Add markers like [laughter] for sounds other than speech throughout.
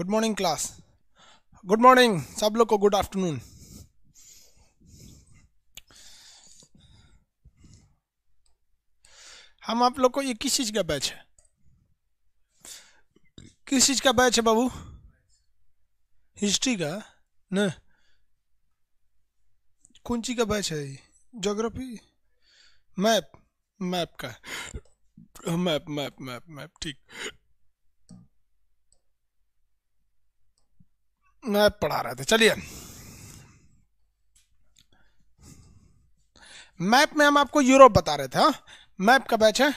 Good morning class good morning सब लोग को गुड आफ्टरनून हम आप लोग को ये किस चीज का बैच है किस चीज का बैच है बाबू हिस्ट्री का न कौन चीज का बैच है जोग्राफी मैप मैप का मैप मैप मैप मैप ठीक मैं पढ़ा रहे थे चलिए मैप में हम आपको यूरोप बता रहे थे हाँ? मैप का बैच है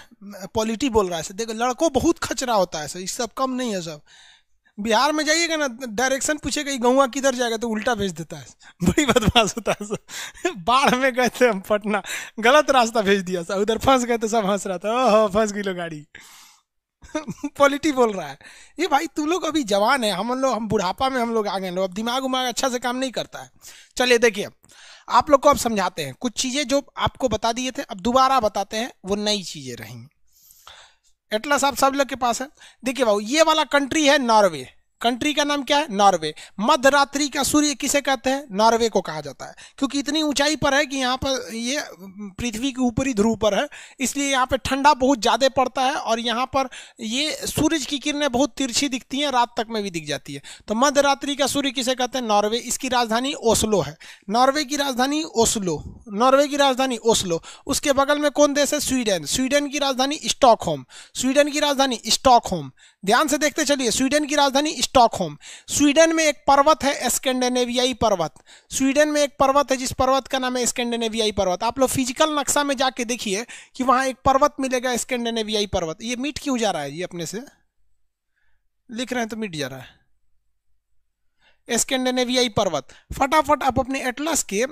पॉलिटी बोल रहा है देखो लड़कों बहुत खचरा होता है सर इस सब कम नहीं है सब बिहार में जाइएगा ना डायरेक्शन पूछेगा ये किधर जाएगा तो उल्टा भेज देता है बड़ी बदमाश होता है सर बाढ़ में गए थे हम पटना गलत रास्ता भेज दिया सर उधर फंस गए तो सब हंस रहा था ओह फंस गई लो गाड़ी पॉलिटी [laughs] बोल रहा है ये भाई तू लोग अभी जवान है हम लोग हम बुढ़ापा में हम लोग आ गए लोग अब दिमाग उमाग अच्छा से काम नहीं करता है चलिए देखिए आप लोग को अब समझाते हैं कुछ चीज़ें जो आपको बता दिए थे अब दोबारा बताते हैं वो नई चीज़ें रहेंगी एटलस आप सब लोग के पास है देखिए भाई ये वाला कंट्री है नॉर्वे कंट्री का नाम क्या है नॉर्वे मध्य रात्रि का सूर्य किसे कहते हैं नॉर्वे को कहा जाता है क्योंकि इतनी ऊंचाई पर है कि यहाँ पर ये पृथ्वी के ऊपरी ध्रुव पर है इसलिए यहाँ पर ठंडा बहुत ज़्यादा पड़ता है और यहाँ पर ये सूरज की किरणें बहुत तिरछी दिखती हैं रात तक में भी दिख जाती है तो मध्य रात्रि का सूर्य किसे कहते हैं नॉर्वे इसकी राजधानी ओस्लो है नॉर्वे की राजधानी ओस्लो नॉर्वे की राजधानी ओस्लो उसके बगल में कौन देश है स्वीडन स्वीडन की राजधानी स्टॉकहोम स्वीडन की राजधानी स्टॉकहोम ध्यान से देखते चलिए स्वीडन की राजधानी स्टॉकहोम स्वीडन में एक पर्वत है स्कैंडिनेवियाई पर्वत स्वीडन में एक पर्वत है जिस पर्वत का नाम है स्कैंडिनेवियाई पर्वत आप लोग फिजिकल नक्शा में जाके देखिए कि वहां एक पर्वत मिलेगा स्कैंडिनेवियाई पर्वत ये मीट क्यों जा रहा है ये अपने से लिख रहे हैं तो मिट जा रहा है स्कैंडिनेवियाई पर्वत फटाफट आप अपने एटलस के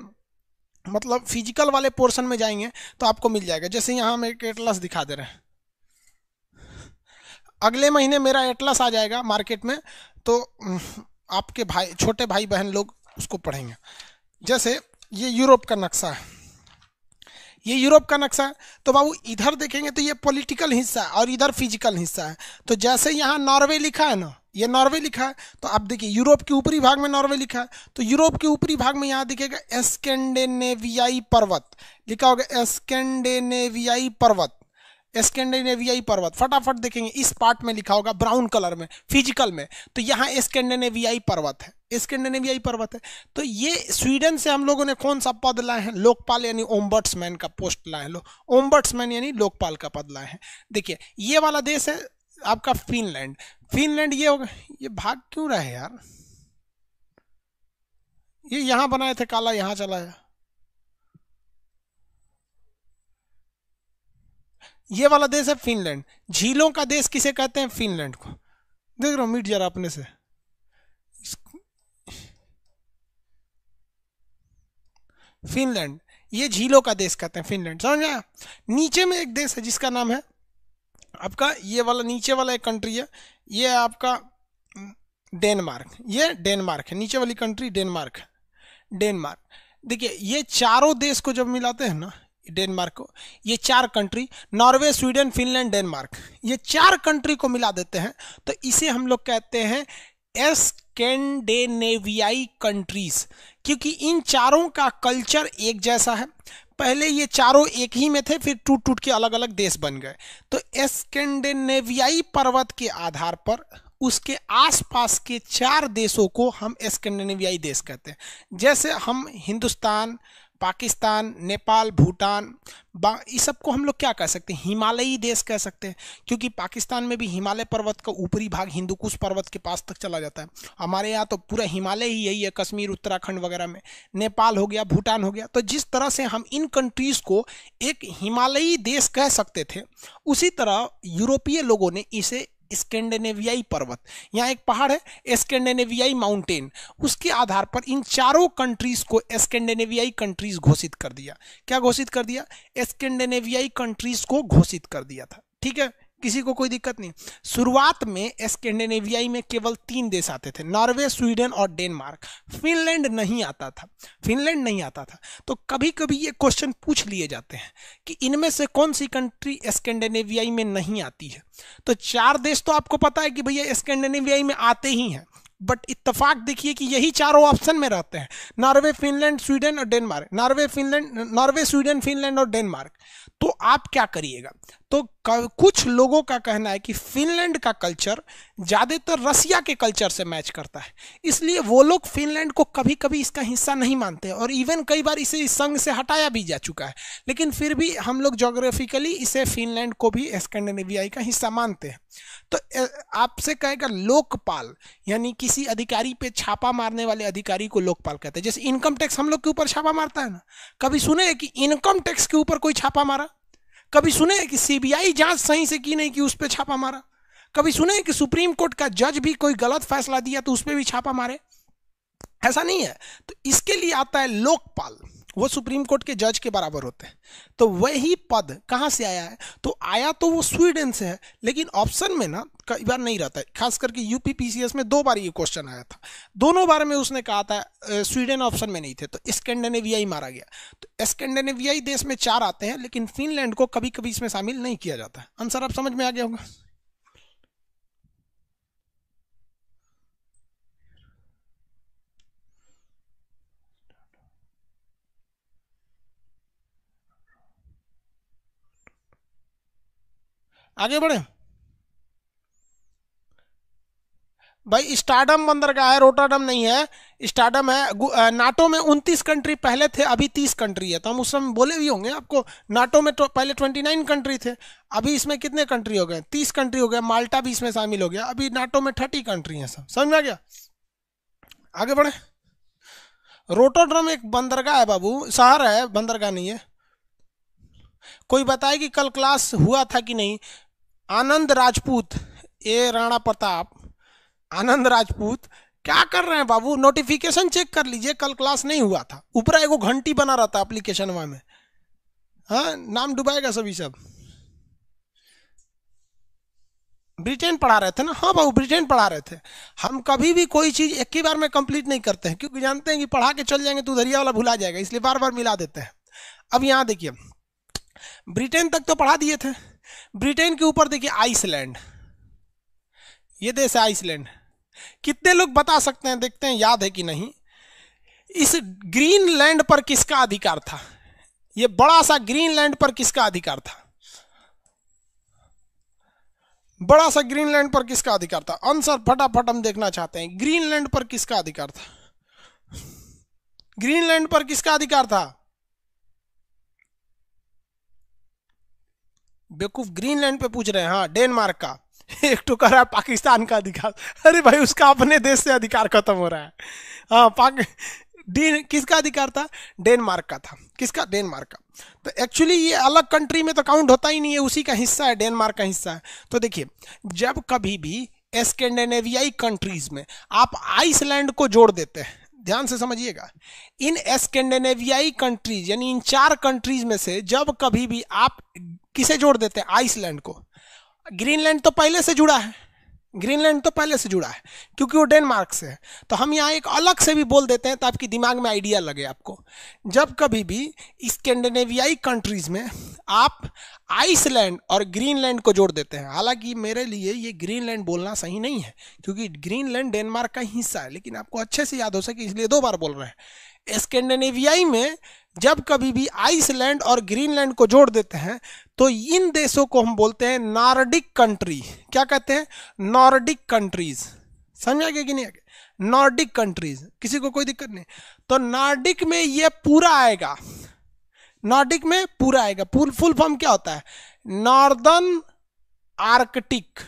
मतलब फिजिकल वाले पोर्शन में जाएंगे तो आपको मिल जाएगा जैसे यहाँ हम एक एटलस दिखा दे रहे हैं अगले महीने मेरा एटलस आ जाएगा मार्केट में तो आपके भाई छोटे भाई बहन लोग उसको पढ़ेंगे जैसे ये यूरोप का नक्शा है ये यूरोप का नक्शा है तो बाबू इधर देखेंगे तो ये पॉलिटिकल हिस्सा है और इधर फिजिकल हिस्सा है तो जैसे यहाँ नॉर्वे लिखा है ना ये नॉर्वे लिखा है तो आप देखिए यूरोप के ऊपरी भाग में नॉर्वे लिखा है तो यूरोप के ऊपरी भाग में यहाँ दिखेगा एस्केंडेनेवियाई पर्वत लिखा होगा एस्केंडेनेवियाई पर्वत स्कैंडिनेवियाई पर्वत फटाफट देखेंगे इस पार्ट में लिखा होगा ब्राउन कलर में फिजिकल में तो यहाँ स्कैंडिनेवियाई पर्वत है स्कैंडिनेवियाई पर्वत है तो ये स्वीडन से हम लोगों ने कौन सा पद लाए हैं लोकपाल यानी ओम्बर्ट्समैन का पोस्ट लाए हैं ओम्बर्ट्समैन यानी लोकपाल का पद लाए हैं देखिए ये वाला देश है आपका फिनलैंड फिनलैंड ये होगा ये भाग क्यों रहा है यार ये यहाँ बनाए थे काला यहाँ चला है ये वाला देश है फिनलैंड झीलों का देश किसे कहते हैं फिनलैंड को देख रहा हूं मीट जरा अपने से फिनलैंड ये झीलों का देश कहते हैं फिनलैंड समझ आया नीचे में एक देश है जिसका नाम है आपका ये वाला नीचे वाला एक कंट्री है ये है आपका डेनमार्क ये डेनमार्क है नीचे वाली कंट्री डेनमार्क है डेनमार्क देखिए ये चारों देश को जब मिलाते हैं ना डेनमार्क ये चार country Norway Sweden Finland Denmark ये चार कंट्री को मिला देते हैं तो इसे हम लोग कहते हैं कैंडेनेवियाई कंट्रीज क्योंकि इन चारों का कल्चर एक जैसा है पहले ये चारों एक ही में थे फिर टूट टूट के अलग अलग देश बन गए तो एस्केंडेनेवियाई पर्वत के आधार पर उसके आसपास के चार देशों को हम एस्केंडेनेवियाई देश कहते हैं जैसे हम हिंदुस्तान पाकिस्तान नेपाल भूटान ये सबको हम लोग क्या कह सकते हैं हिमालयी देश कह सकते हैं क्योंकि पाकिस्तान में भी हिमालय पर्वत का ऊपरी भाग हिंदुकुश पर्वत के पास तक चला जाता है हमारे यहाँ तो पूरा हिमालय ही यही है कश्मीर उत्तराखंड वगैरह में नेपाल हो गया भूटान हो गया तो जिस तरह से हम इन कंट्रीज़ को एक हिमालयी देश कह सकते थे उसी तरह यूरोपीय लोगों ने इसे स्कैंडिनेवियाई पर्वत यहाँ एक पहाड़ है स्कैंडिनेवियाई माउंटेन उसके आधार पर इन चारों कंट्रीज को स्कैंडिनेवियाई कंट्रीज घोषित कर दिया क्या घोषित कर दिया स्कैंडिनेवियाई कंट्रीज को घोषित कर दिया था ठीक है किसी को कोई दिक्कत नहीं शुरुआत में स्कैंडिनेवियाई में केवल तीन देश आते थे नॉर्वे स्वीडन और डेनमार्क फिनलैंड नहीं आता था फिनलैंड नहीं आता था तो कभी कभी ये क्वेश्चन पूछ लिए जाते हैं कि इनमें से कौन सी कंट्री स्कैंडिनेवियाई में नहीं आती है तो चार देश तो आपको पता है कि भैया स्कैंडिनेवियाई में आते ही हैं बट इतफाक देखिए कि यही चारों ऑप्शन में रहते हैं नॉर्वे फिनलैंड स्वीडन और Denmark Norway Finland Norway Sweden Finland और डेनमार्क तो आप क्या करिएगा तो कुछ लोगों का कहना है कि फिनलैंड का कल्चर ज़्यादातर रसिया के कल्चर से मैच करता है इसलिए वो लोग फिनलैंड को कभी कभी इसका हिस्सा नहीं मानते और इवन कई बार इसे इस संघ से हटाया भी जा चुका है लेकिन फिर भी हम लोग जोग्राफिकली इसे फिनलैंड को भी स्कैंडिनेवियाई का हिस्सा मानते हैं तो आपसे कहेगा लोकपाल यानी किसी अधिकारी पे छापा मारने वाले अधिकारी को लोकपाल कहते हैं जैसे इनकम टैक्स हम लोग के ऊपर छापा मारता है ना कभी सुने कि इनकम टैक्स के ऊपर कोई छापा मारा कभी सुने कि सीबीआई जांच सही से की नहीं कि उस पर छापा मारा कभी सुने कि सुप्रीम कोर्ट का जज भी कोई गलत फैसला दिया तो उस पर भी छापा मारे ऐसा नहीं है तो इसके लिए आता है लोकपाल वो सुप्रीम कोर्ट के जज के बराबर होते हैं तो वही पद कहाँ से आया है तो आया तो वो स्वीडन से है लेकिन ऑप्शन में ना कई बार नहीं रहता है खास करके यूपीपीसीएस में दो बार ये क्वेश्चन आया था दोनों बार में उसने कहा था स्वीडन ऑप्शन में नहीं थे तो स्कैंडिनेविया ही मारा गया तो स्कैंडिनेवियाई देश में चार आते हैं लेकिन फिनलैंड को कभी कभी इसमें शामिल नहीं किया जाता आंसर आप समझ में आ गया होगा आगे बढ़े भाई स्टार्डम बंदरगाह है रोटाडम नहीं है स्टार्डम है नाटो में उनतीस कंट्री पहले थे अभी तीस कंट्री है तो हम उस समय बोले भी होंगे आपको नाटो में तो पहले ट्वेंटी नाइन कंट्री थे अभी इसमें कितने कंट्री हो गए तीस कंट्री हो गए माल्टा भी इसमें शामिल हो गया अभी नाटो में थर्टी कंट्री हैं सब समझ में आ गया आगे बढ़े रोटोड्रम एक बंदरगाह है बाबू शहर है बंदरगाह नहीं है कोई बताए कि कल क्लास हुआ था कि नहीं आनंद राजपूत ए राणा प्रताप आनंद राजपूत क्या कर रहे हैं बाबू नोटिफिकेशन चेक कर लीजिए कल क्लास नहीं हुआ था ऊपर एगो घंटी बना था अप्लीकेशन वहां में हाँ नाम डुबाएगा सभी सब ब्रिटेन पढ़ा रहे थे ना हाँ बाबू ब्रिटेन पढ़ा रहे थे हम कभी भी कोई चीज़ एक ही बार में कंप्लीट नहीं करते हैं क्योंकि जानते हैं कि पढ़ा के चल जाएंगे तो उधरिया वाला भुला जाएगा इसलिए बार बार मिला देते हैं अब यहां देखिए ब्रिटेन तक तो पढ़ा दिए थे ब्रिटेन के ऊपर देखिए आइसलैंड ये देश है आइसलैंड कितने लोग बता सकते हैं देखते हैं याद है कि नहीं इस ग्रीनलैंड पर किसका अधिकार था यह बड़ा सा ग्रीनलैंड पर किसका अधिकार था बड़ा सा ग्रीनलैंड पर किसका अधिकार था आंसर फटाफट हम देखना चाहते हैं ग्रीनलैंड पर किसका अधिकार था ग्रीनलैंड पर किसका अधिकार था बेवकूफ ग्रीनलैंड पे पूछ रहे हैं हाँ डेनमार्क का [laughs] एक टू कर रहा है पाकिस्तान का अधिकार अरे भाई उसका अपने देश से अधिकार खत्म हो रहा है हाँ पाक डेन किसका अधिकार था डेनमार्क का था किसका डेनमार्क का तो एक्चुअली ये अलग कंट्री में तो काउंट होता ही नहीं है उसी का हिस्सा है डेनमार्क का हिस्सा है तो देखिए जब कभी भी एस्केंडेनेवियाई कंट्रीज में आप आइसलैंड को जोड़ देते हैं ध्यान से समझिएगा इन एस्केंडेनेवियाई कंट्रीज यानी इन चार कंट्रीज में से जब कभी भी आप किसे जोड़ देते हैं आइसलैंड को ग्रीनलैंड तो पहले से जुड़ा है ग्रीनलैंड तो पहले से जुड़ा है क्योंकि वो डेनमार्क से है तो हम यहाँ एक अलग से भी बोल देते हैं तो आपकी दिमाग में आइडिया लगे आपको जब कभी भी स्कैंडिनेवियाई कंट्रीज में आप आइसलैंड और ग्रीनलैंड को जोड़ देते हैं हालांकि मेरे लिए ये ग्रीनलैंड बोलना सही नहीं है क्योंकि ग्रीनलैंड डेनमार्क का हिस्सा है लेकिन आपको अच्छे से याद हो सके इसलिए दो बार बोल रहे हैं स्कैंडिनेवियाई में जब कभी भी आइसलैंड और ग्रीनलैंड को जोड़ देते हैं तो इन देशों को हम बोलते हैं नॉर्डिक कंट्री क्या कहते हैं नॉर्डिक कंट्रीज समझ आ गया कि नहीं आ गया नॉर्डिक कंट्रीज किसी को कोई दिक्कत नहीं तो नॉर्डिक में ये पूरा आएगा नॉर्डिक में पूरा आएगा फुल फुल फॉर्म क्या होता है नॉर्दर्न आर्कटिक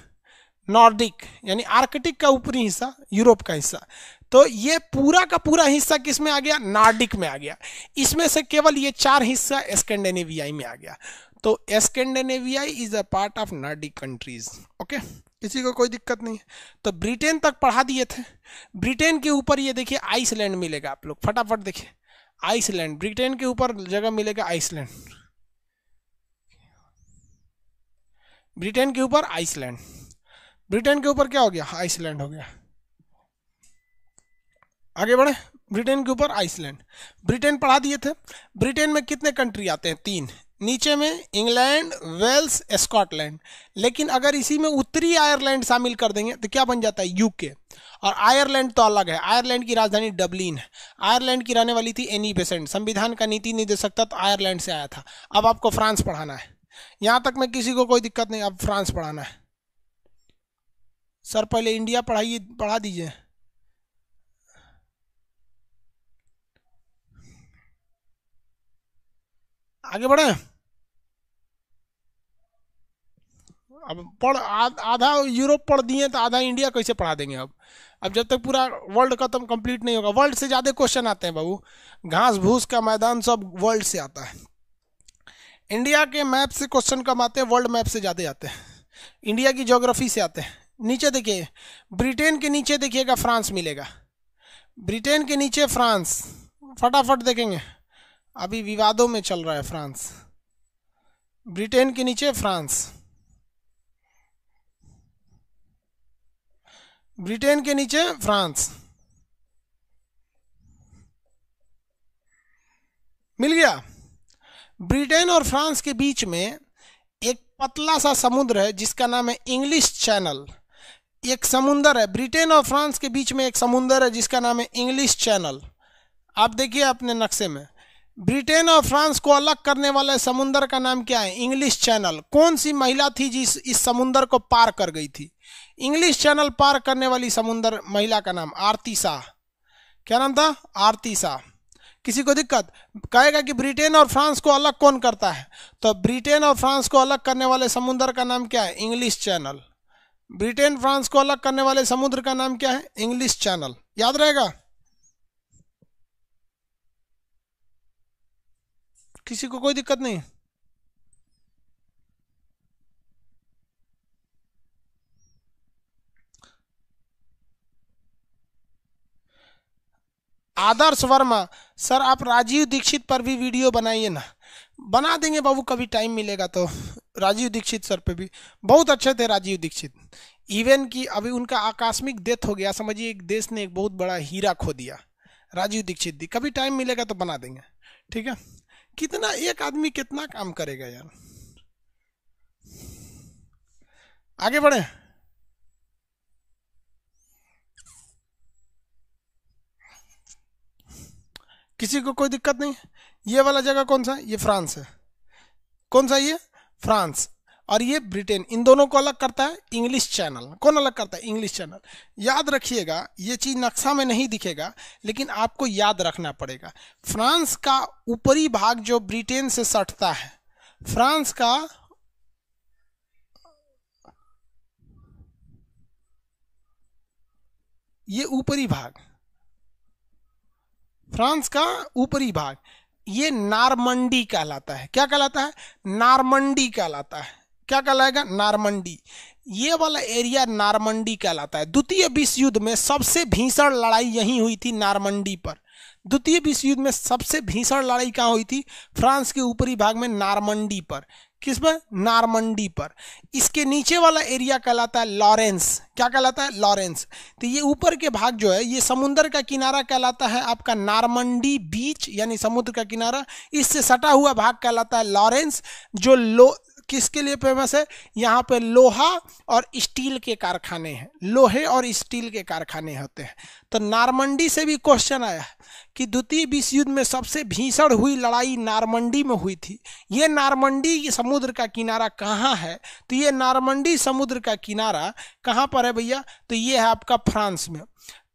नॉर्डिक यानी आर्कटिक का ऊपरी हिस्सा यूरोप का हिस्सा तो ये पूरा का पूरा हिस्सा किस में आ गया नार्डिक में आ गया इसमें से केवल ये चार हिस्सा एस्केंडेनेवियाई में आ गया तो Scandinavia is a part of Nordic countries okay किसी को कोई दिक्कत नहीं है तो ब्रिटेन तक पढ़ा दिए थे ब्रिटेन के ऊपर ये देखिए आइसलैंड मिलेगा आप लोग फटाफट देखिए आइसलैंड ब्रिटेन के ऊपर जगह मिलेगा आइसलैंड ब्रिटेन के ऊपर आइसलैंड ब्रिटेन के ऊपर क्या हो गया आइसलैंड हो गया आगे बढ़े ब्रिटेन के ऊपर आइसलैंड ब्रिटेन पढ़ा दिए थे ब्रिटेन में कितने कंट्री आते हैं तीन नीचे में इंग्लैंड वेल्स स्कॉटलैंड लेकिन अगर इसी में उत्तरी आयरलैंड शामिल कर देंगे तो क्या बन जाता है यूके और आयरलैंड तो अलग है आयरलैंड की राजधानी डबलिन है आयरलैंड की रहने वाली थी एनी बेसेंट संविधान का नीति निर्देशक सकता तो आयरलैंड से आया था अब आपको फ्रांस पढ़ाना है यहाँ तक में किसी को कोई दिक्कत नहीं अब फ्रांस पढ़ाना है सर पहले इंडिया पढ़ाइए पढ़ा दीजिए आगे बढ़े अब पढ़ आधा यूरोप पढ़ दिए तो आधा इंडिया कैसे पढ़ा देंगे अब अब जब तक पूरा वर्ल्ड खत्म कंप्लीट नहीं होगा वर्ल्ड से ज़्यादा क्वेश्चन आते हैं बाबू घास भूस का मैदान सब वर्ल्ड से आता है इंडिया के मैप से क्वेश्चन कम आते हैं वर्ल्ड मैप से ज़्यादा आते हैं इंडिया की जोग्राफी से आते हैं नीचे देखिए ब्रिटेन के नीचे देखिएगा फ्रांस मिलेगा ब्रिटेन के नीचे फ्रांस फटाफट देखेंगे अभी विवादों में चल रहा है फ्रांस ब्रिटेन के नीचे फ्रांस ब्रिटेन के नीचे फ्रांस मिल गया ब्रिटेन और फ्रांस के बीच में एक पतला सा समुद्र है जिसका नाम है इंग्लिश चैनल एक समुंदर है ब्रिटेन और फ्रांस के बीच में एक समुंदर है जिसका नाम है इंग्लिश चैनल आप देखिए अपने नक्शे में ब्रिटेन और फ्रांस को अलग करने वाले समुंदर का नाम क्या है इंग्लिश चैनल कौन सी महिला थी जिस इस समुंदर को पार कर गई थी इंग्लिश चैनल पार करने वाली समुद्र महिला का नाम आरती शाह क्या नाम था आरती शाह किसी को दिक्कत कहेगा कि ब्रिटेन और फ्रांस को अलग कौन करता है तो ब्रिटेन और फ्रांस को अलग करने वाले समुद्र का नाम क्या है इंग्लिश चैनल ब्रिटेन फ्रांस को अलग करने वाले समुद्र का नाम क्या है इंग्लिश चैनल याद रहेगा किसी को कोई दिक्कत नहीं आदर्श वर्मा सर आप राजीव दीक्षित पर भी वीडियो बनाइए ना बना देंगे बाबू कभी टाइम मिलेगा तो राजीव दीक्षित सर पे भी बहुत अच्छे थे राजीव दीक्षित इवन कि अभी उनका आकस्मिक डेथ हो गया समझिए एक देश ने एक बहुत बड़ा हीरा खो दिया राजीव दीक्षित दी कभी टाइम मिलेगा तो बना देंगे ठीक है कितना एक आदमी कितना काम करेगा यार आगे बढ़े किसी को कोई दिक्कत नहीं ये वाला जगह कौन सा है ये फ्रांस है कौन सा ये फ्रांस और ये ब्रिटेन इन दोनों को अलग करता है इंग्लिश चैनल कौन अलग करता है इंग्लिश चैनल याद रखिएगा ये चीज़ नक्शा में नहीं दिखेगा लेकिन आपको याद रखना पड़ेगा फ्रांस का ऊपरी भाग जो ब्रिटेन से सटता है फ्रांस का ये ऊपरी भाग फ्रांस का ऊपरी भाग ये नारमंडी कहलाता है क्या कहलाता है नारमंडी कहलाता है क्या कहलाएगा नारमंडी ये वाला एरिया नारमंडी कहलाता है द्वितीय विश्व युद्ध में सबसे भीषण लड़ाई यहीं हुई थी नारमंडी पर द्वितीय विश्व युद्ध में सबसे भीषण लड़ाई कहाँ हुई थी फ्रांस के ऊपरी भाग में नारमंडी पर किस पर नारमंडी पर इसके नीचे वाला एरिया कहलाता है लॉरेंस क्या कहलाता है लॉरेंस तो ये ऊपर के भाग जो है ये समुद्र का किनारा कहलाता है आपका नारमंडी बीच यानी समुद्र का किनारा इससे सटा हुआ भाग कहलाता है लॉरेंस जो लो किसके लिए फेमस है यहाँ पे लोहा और स्टील के कारखाने हैं लोहे और स्टील के कारखाने होते हैं तो नारमंडी से भी क्वेश्चन आया कि द्वितीय विश्व युद्ध में सबसे भीषण हुई लड़ाई नारमंडी में हुई थी ये नारमंडी समुद्र का किनारा कहाँ है तो ये नारमंडी समुद्र का किनारा कहाँ पर है भैया तो ये है आपका फ्रांस में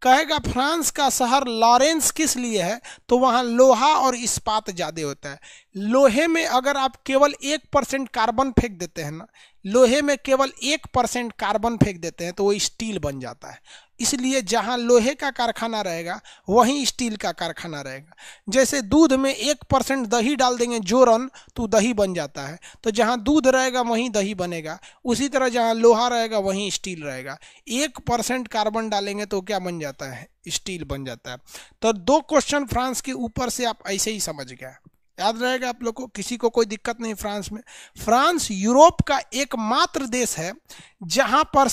कहेगा फ्रांस का शहर लॉरेंस किस लिए है तो वहाँ लोहा और इस्पात ज़्यादा होता है लोहे में अगर आप केवल एक परसेंट कार्बन फेंक देते हैं ना लोहे में केवल एक परसेंट कार्बन फेंक देते हैं तो वो स्टील बन जाता है इसलिए जहाँ लोहे का कारखाना रहेगा वहीं स्टील का कारखाना रहेगा जैसे दूध में एक परसेंट दही डाल देंगे जोरन तो दही बन जाता है तो जहाँ दूध रहेगा वहीं दही बनेगा उसी तरह जहाँ लोहा रहेगा वहीं स्टील रहेगा एक परसेंट कार्बन डालेंगे तो क्या बन जाता है स्टील बन जाता है तो दो क्वेश्चन फ्रांस के ऊपर से आप ऐसे ही समझ गए याद रहेगा आप लोग को किसी को कोई दिक्कत नहीं फ्रांस में फ्रांस यूरोप का एकमात्र देश है जहां पर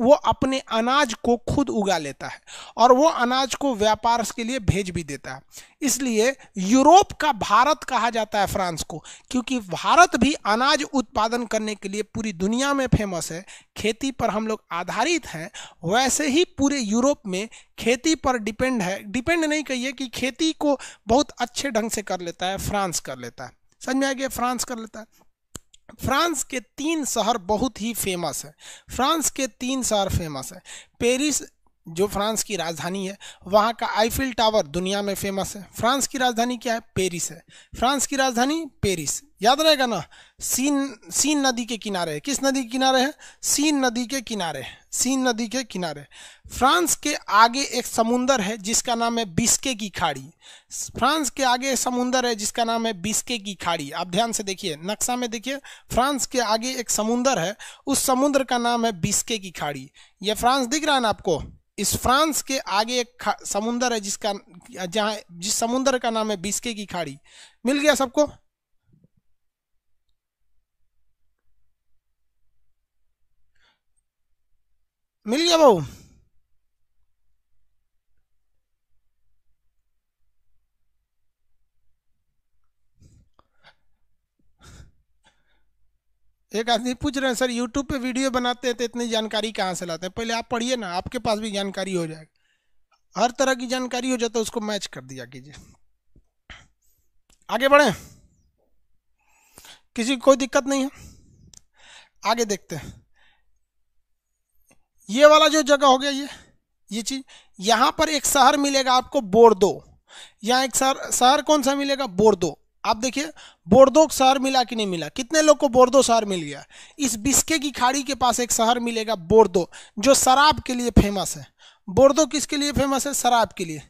वो अपने अनाज को खुद उगा लेता है और वो अनाज को व्यापार के लिए भेज भी देता है इसलिए यूरोप का भारत कहा जाता है फ्रांस को क्योंकि भारत भी अनाज उत्पादन करने के लिए पूरी दुनिया में फेमस है खेती पर हम लोग आधारित हैं वैसे ही पूरे यूरोप में खेती पर डिपेंड है डिपेंड नहीं कहिए कि खेती को बहुत अच्छे ढंग से कर लेता है फ्रांस कर लेता है समझ में आ गया फ्रांस कर लेता है फ्रांस के तीन शहर बहुत ही फेमस हैं फ्रांस के तीन शहर फेमस हैं पेरिस जो फ्रांस की राजधानी है वहाँ का आईफिल टावर दुनिया में फेमस है फ्रांस की राजधानी क्या है पेरिस है फ्रांस की राजधानी पेरिस याद रहेगा ना सीन सीन नदी के किनारे है किस नदी के किनारे है सीन नदी के किनारे है सीन नदी के किनारे फ्रांस के आगे एक समुंदर है जिसका नाम है बिस्के की खाड़ी फ्रांस के आगे एक समुंदर है जिसका नाम है बिस्के की खाड़ी आप ध्यान से देखिए नक्शा में देखिए फ्रांस के आगे एक समुंदर है उस समुद्र का नाम है बिस्के की खाड़ी यह फ्रांस दिख रहा है ना आपको इस फ्रांस के आगे एक समुंदर है जिसका जहाँ जिस समुंदर का नाम है बिस्के की खाड़ी मिल गया सबको मिल गया बाबू एक आदमी पूछ रहे हैं सर यूट्यूब पे वीडियो बनाते हैं तो इतनी जानकारी कहाँ से लाते हैं पहले आप पढ़िए ना आपके पास भी जानकारी हो जाएगी हर तरह की जानकारी हो जाए तो उसको मैच कर दिया कीजिए आगे बढ़े किसी को कोई दिक्कत नहीं है आगे देखते हैं ये वाला जो जगह हो गया ये ये चीज यहाँ पर एक शहर मिलेगा आपको बोर्दो यहाँ एक शहर शहर कौन सा मिलेगा बोर्दो आप देखिए बोर्दो शहर मिला कि नहीं मिला कितने लोग को बोर्दो शहर मिल गया इस बिस्के की खाड़ी के पास एक शहर मिलेगा बोर्दो जो शराब के लिए फेमस है बोर्दो किसके लिए फेमस है शराब के लिए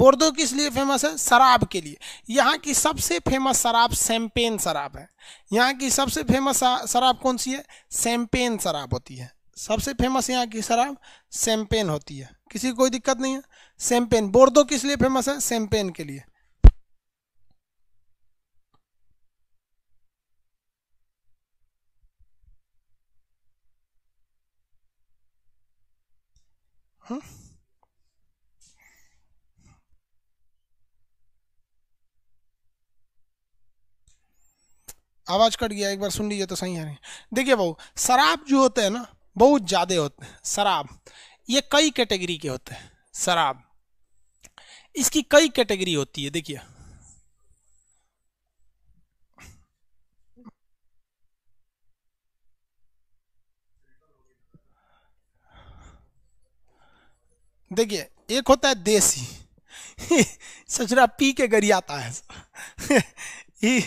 बोर्दो किस लिए फेमस है शराब के लिए यहाँ की सबसे फेमस शराब सैम्पेन शराब है यहाँ की सबसे फेमस शराब कौन सी है सैम्पेन शराब होती है सबसे फेमस यहाँ की शराब सेम्पेन होती है किसी कोई दिक्कत नहीं है सेम्पेन बोर्दो तो किस लिए फेमस है सेम्पेन के लिए हम्म। आवाज कट गया एक बार सुन लीजिए तो सही है देखिए भाऊ शराब जो होता है ना बहुत ज़्यादा होते हैं शराब ये कई कैटेगरी के होते हैं शराब इसकी कई कैटेगरी होती है देखिए देखिए एक होता है देसी [laughs] सचरा पी के गरियाता है ये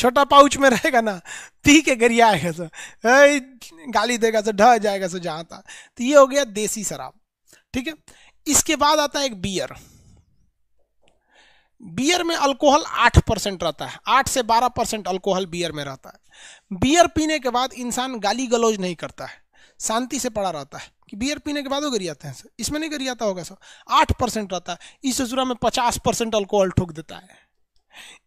छोटा पाउच में रहेगा ना पी के गरिया आएगा सर गाली देगा सर ढह जाएगा सर जहाँ था तो ये हो गया देसी शराब ठीक है इसके बाद आता है एक बियर बियर में अल्कोहल आठ परसेंट रहता है आठ से बारह परसेंट अल्कोहल बियर में रहता है बियर पीने के बाद इंसान गाली गलौज नहीं करता है शांति से पड़ा रहता है कि बियर पीने के बाद वो गरियाते हैं सर इसमें नहीं गरियाता होगा सर आठ परसेंट रहता है इस ससुरा में पचास परसेंट अल्कोहल ठोक देता है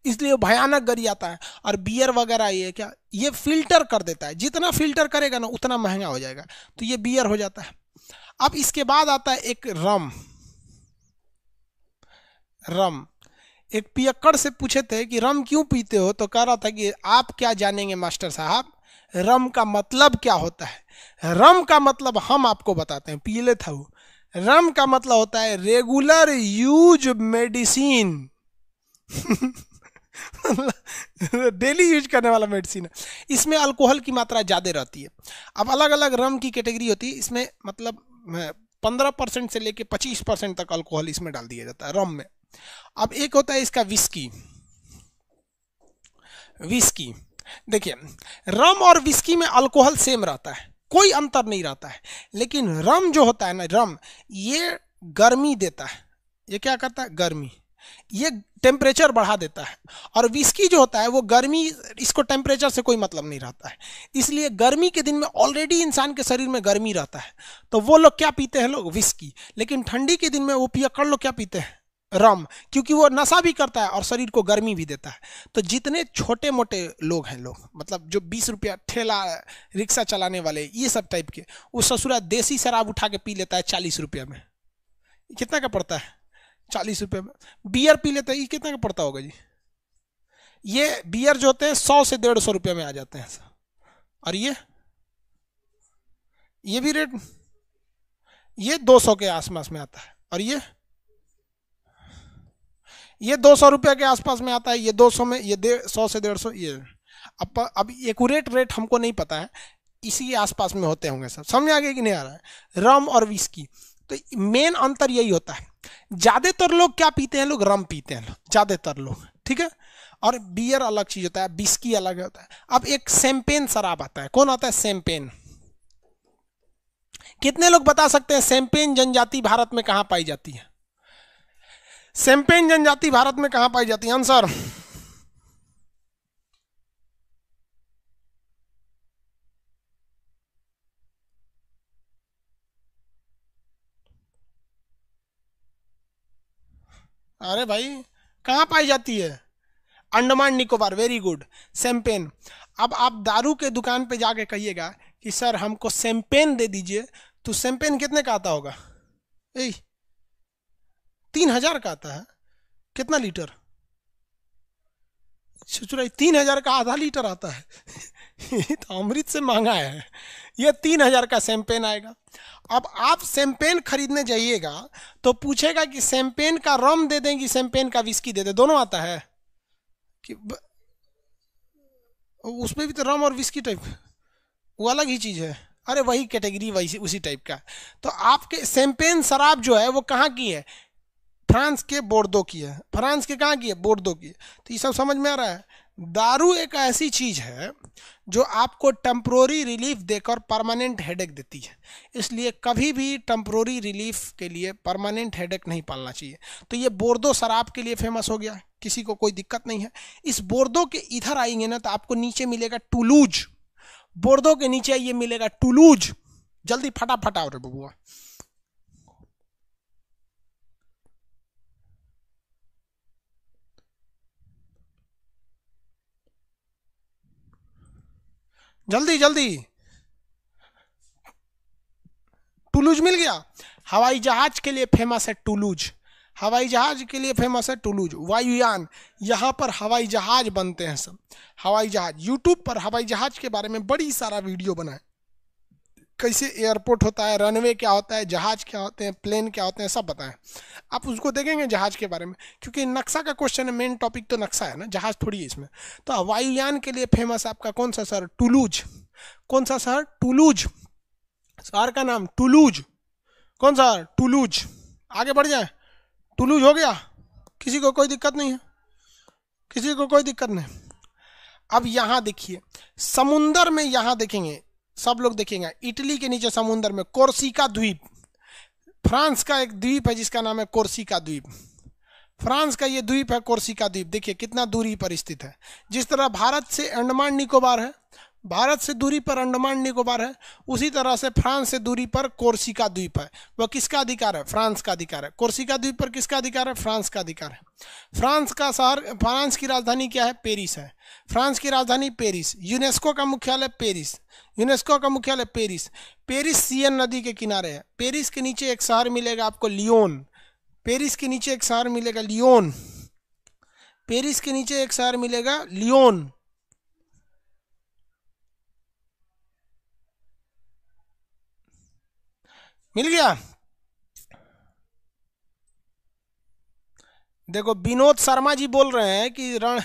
इसलिए भयानक गरी आता है और बियर वगैरह ये क्या ये फिल्टर कर देता है जितना फिल्टर करेगा ना उतना महंगा हो जाएगा तो ये बियर हो जाता है अब इसके बाद आता है एक रम रम एक पियक्कड़ से पूछे थे कि रम क्यों पीते हो तो कह रहा था कि आप क्या जानेंगे मास्टर साहब रम का मतलब क्या होता है रम का मतलब हम आपको बताते हैं पीले था वो रम का मतलब होता है regular use medicine [laughs] daily use करने वाला मेडिसिन है इसमें अल्कोहल की मात्रा ज़्यादा रहती है अब अलग अलग रम की कैटेगरी होती है इसमें मतलब पंद्रह परसेंट से लेके पच्चीस परसेंट तक अल्कोहल इसमें डाल दिया जाता है रम में अब एक होता है इसका विस्की विस्की देखिए रम और विस्की में अल्कोहल सेम रहता है कोई अंतर नहीं रहता है लेकिन रम जो होता है ना रम ये गर्मी देता है ये क्या करता है गर्मी ये टेम्परेचर बढ़ा देता है और विस्की जो होता है वो गर्मी इसको टेम्परेचर से कोई मतलब नहीं रहता है इसलिए गर्मी के दिन में ऑलरेडी इंसान के शरीर में गर्मी रहता है तो वो लोग क्या पीते हैं लोग विस्की लेकिन ठंडी के दिन में वो पियकड़ लोग क्या पीते हैं रम क्योंकि वो नशा भी करता है और शरीर को गर्मी भी देता है तो जितने छोटे मोटे लोग हैं लोग मतलब जो बीस रुपया ठेला रिक्शा चलाने वाले ये सब टाइप के वो ससुरा देसी शराब उठा के पी लेता है चालीस रुपया में कितना का पड़ता है चालीस रुपये में बियर पी लेते हैं ये कितने का पड़ता होगा जी ये बियर जो होते हैं सौ से डेढ़ सौ रुपये में आ जाते हैं और ये ये भी रेट ये दो सौ के आसपास में आता है और ये ये दो सौ रुपये के आसपास में आता है ये दो सौ में ये दे सौ से डेढ़ सौ ये अब अब एकूरेट रेट हमको नहीं पता है इसी के आसपास में होते होंगे सब समझ आ गया कि नहीं आ रहा है रम और विस्की तो मेन अंतर यही होता है ज्यादातर लोग क्या पीते हैं लोग रम पीते हैं ज्यादातर लोग ठीक है और बियर अलग चीज होता है बिस्की अलग होता है अब एक सेम्पेन शराब आता है कौन आता है सेम्पेन कितने लोग बता सकते हैं सेम्पेन जनजाति भारत में कहां पाई जाती है सेम्पेन जनजाति भारत में कहां पाई जाती है आंसर अरे भाई कहाँ पाई जाती है Andaman Nicobar very good champagne अब आप दारू के दुकान पे जाके कहिएगा कि सर हमको सेम्पेन दे दीजिए तो सेम्पेन कितने का आता होगा ए तीन हजार का आता है कितना लीटर चुचुराई तीन हजार का आधा लीटर आता है [laughs] ये तो अमृत से महंगा है ये तीन हजार का सेम्पेन आएगा अब आप शैम्पेन खरीदने जाइएगा तो पूछेगा कि सेम्पेन का रम दे दें कि शैम्पेन का विस्की दे दें दोनों आता है कि ब... उसमें भी तो रम और विस्की टाइप वो अलग ही चीज़ है अरे वही कैटेगरी वही उसी टाइप का तो आपके सेम्पेन शराब जो है वो कहाँ की है फ्रांस के बोर्डो की है फ्रांस के कहाँ की है बोर्डो की है तो ये सब समझ में आ रहा है दारू एक ऐसी चीज़ है जो आपको टेम्प्रोरी रिलीफ देकर परमानेंट हेडेक देती है इसलिए कभी भी टम्प्रोरी रिलीफ के लिए परमानेंट हेडेक नहीं पालना चाहिए तो ये बोर्दो शराब के लिए फेमस हो गया किसी को कोई दिक्कत नहीं है इस बोर्दो के इधर आएंगे ना तो आपको नीचे मिलेगा टुलूज बोर्दो के नीचे ये मिलेगा टुलूज जल्दी फटाफट आओ रे बबुआ जल्दी जल्दी टुलूज मिल गया हवाई जहाज के लिए फेमस है टुलूज हवाई जहाज के लिए फेमस है टुलूज वायुयान यहाँ पर हवाई जहाज बनते हैं सब हवाई जहाज यूट्यूब पर हवाई जहाज के बारे में बड़ी सारा वीडियो बनाए कैसे एयरपोर्ट होता है रनवे क्या होता है जहाज क्या होते हैं प्लेन क्या होते हैं सब बताएं आप उसको देखेंगे जहाज के बारे में क्योंकि नक्शा का क्वेश्चन है मेन टॉपिक तो नक्शा है ना जहाज थोड़ी है इसमें तो वायुयान यान के लिए फेमस आपका कौन सा शहर टुलूज कौन सा शहर टुलूज शहर का नाम टुलूज कौन सा टुलूज आगे बढ़ जाए टुलूज हो गया किसी को कोई दिक्कत नहीं है किसी को कोई दिक्कत नहीं अब यहाँ देखिए समुंदर में यहाँ देखेंगे सब लोग देखेंगे इटली के नीचे समुन्द्र में कोर्सिका द्वीप फ्रांस का एक द्वीप है जिसका नाम है कोर्सिका द्वीप फ्रांस का ये द्वीप है कोर्सिका द्वीप देखिए कितना दूरी पर स्थित है जिस तरह भारत से अंडमान निकोबार है भारत से दूरी पर अंडमान निकोबार है उसी तरह से फ्रांस से दूरी पर कोर्सिका द्वीप है वह किसका अधिकार है फ्रांस का अधिकार है कोर्सिका द्वीप पर किसका अधिकार है फ्रांस का अधिकार है फ्रांस का शहर फ्रांस की राजधानी क्या है पेरिस है फ्रांस की राजधानी पेरिस यूनेस्को का मुख्यालय पेरिस यूनेस्को का मुख्यालय पेरिस पेरिस सीएन नदी के किनारे है पेरिस के नीचे एक शहर मिलेगा आपको लियोन पेरिस के नीचे एक शहर मिलेगा लियोन पेरिस के नीचे एक शहर मिलेगा लियोन मिल गया देखो विनोद शर्मा जी बोल रहे हैं कि रण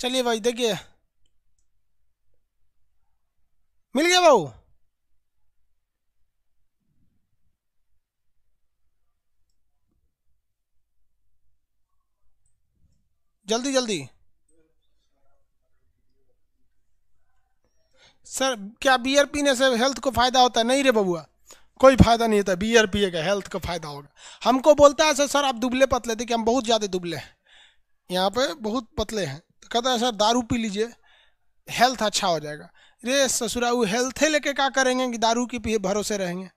चलिए भाई देखिए मिल गया भाऊ जल्दी जल्दी सर क्या बियर पीने से हेल्थ को फायदा होता है नहीं रे बबुआ कोई फायदा नहीं होता बियर पिएगा हेल्थ को फायदा होगा हमको बोलता है सर सर आप दुबले पतले थे कि हम बहुत ज़्यादा दुबले हैं यहाँ पे बहुत पतले हैं तो कहता है सर दारू पी लीजिए हेल्थ अच्छा हो जाएगा रे ससुरा वो हेल्थ लेके क्या करेंगे कि दारू के पिए भरोसे रहेंगे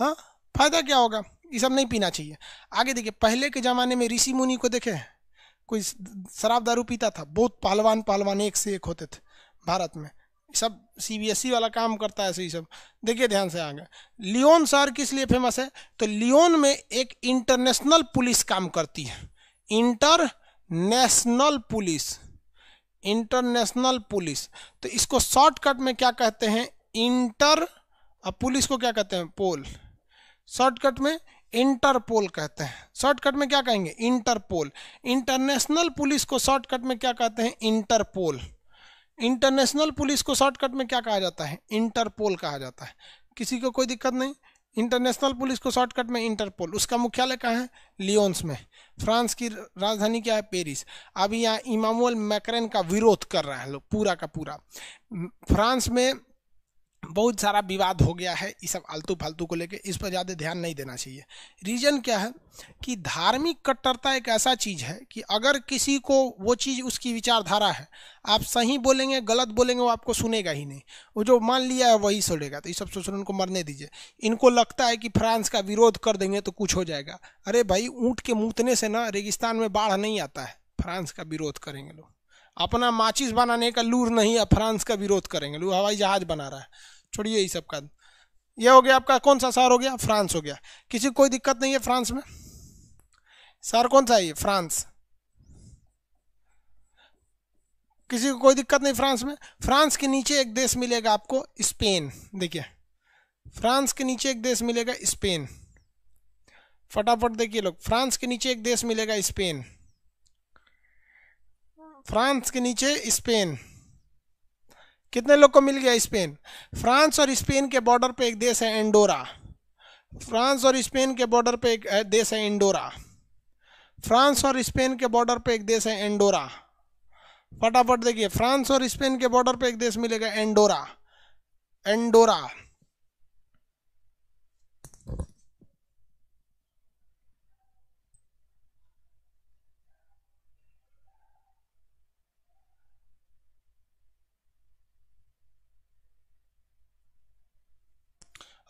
हाँ फायदा क्या होगा ये सब नहीं पीना चाहिए आगे देखिए पहले के ज़माने में ऋषि मुनि को देखे कोई शराब दारू पीता था बहुत पहलवान पहलवान एक से एक होते थे भारत में सब सीबीएसई e वाला काम करता है सही सब देखिए ध्यान से आगे लियोन शहर किस लिए फेमस है तो लियोन में एक इंटरनेशनल पुलिस काम करती है इंटरनेशनल पुलिस इंटरनेशनल पुलिस तो इसको शॉर्टकट में क्या कहते हैं इंटर अब पुलिस को क्या कहते हैं पोल शॉर्टकट में इंटरपोल कहते हैं शॉर्टकट में क्या कहेंगे इंटरपोल इंटरनेशनल पुलिस को शॉर्टकट में क्या कहते हैं इंटरपोल इंटरनेशनल पुलिस को शॉर्टकट में क्या कहा जाता है इंटरपोल कहा जाता है किसी को कोई दिक्कत नहीं इंटरनेशनल पुलिस को शॉर्टकट में इंटरपोल उसका मुख्यालय कहाँ है लियोन्स में फ्रांस की राजधानी क्या है पेरिस अभी यहाँ इमामुअल मैक्रेन का विरोध कर रहा है लोग पूरा का पूरा फ्रांस में बहुत सारा विवाद हो गया है इस सब आलतू फालतू को लेके इस पर ज़्यादा ध्यान नहीं देना चाहिए रीज़न क्या है कि धार्मिक कट्टरता एक ऐसा चीज़ है कि अगर किसी को वो चीज़ उसकी विचारधारा है आप सही बोलेंगे गलत बोलेंगे वो आपको सुनेगा ही नहीं वो जो मान लिया है वही सुनेगा तो ये सब सोच उनको मरने दीजिए इनको लगता है कि फ्रांस का विरोध कर देंगे तो कुछ हो जाएगा अरे भाई ऊँट के मूतने से ना रेगिस्तान में बाढ़ नहीं आता है फ्रांस का विरोध करेंगे लोग अपना माचिस बनाने का लूर नहीं है फ्रांस का विरोध करेंगे लोग हवाई जहाज़ बना रहा है छोड़िए ये सब का ये हो गया आपका कौन सा शहर हो गया फ्रांस हो गया किसी कोई दिक्कत नहीं है फ्रांस में शहर कौन सा है ये फ्रांस किसी को कोई दिक्कत नहीं फ्रांस में फ्रांस के नीचे एक देश मिलेगा आपको स्पेन देखिए फ्रांस के नीचे एक देश मिलेगा स्पेन फटाफट देखिए लोग फ्रांस के नीचे एक देश मिलेगा स्पेन फ्रांस के नीचे स्पेन कितने लोग को मिल गया स्पेन फ्रांस और स्पेन के बॉर्डर पे एक देश है एंडोरा फ्रांस और स्पेन के बॉर्डर पे एक देश है एंडोरा फ्रांस और स्पेन के बॉर्डर पे एक देश है एंडोरा फटाफट देखिए फ्रांस और स्पेन के बॉर्डर पे एक देश मिलेगा एंडोरा एंडोरा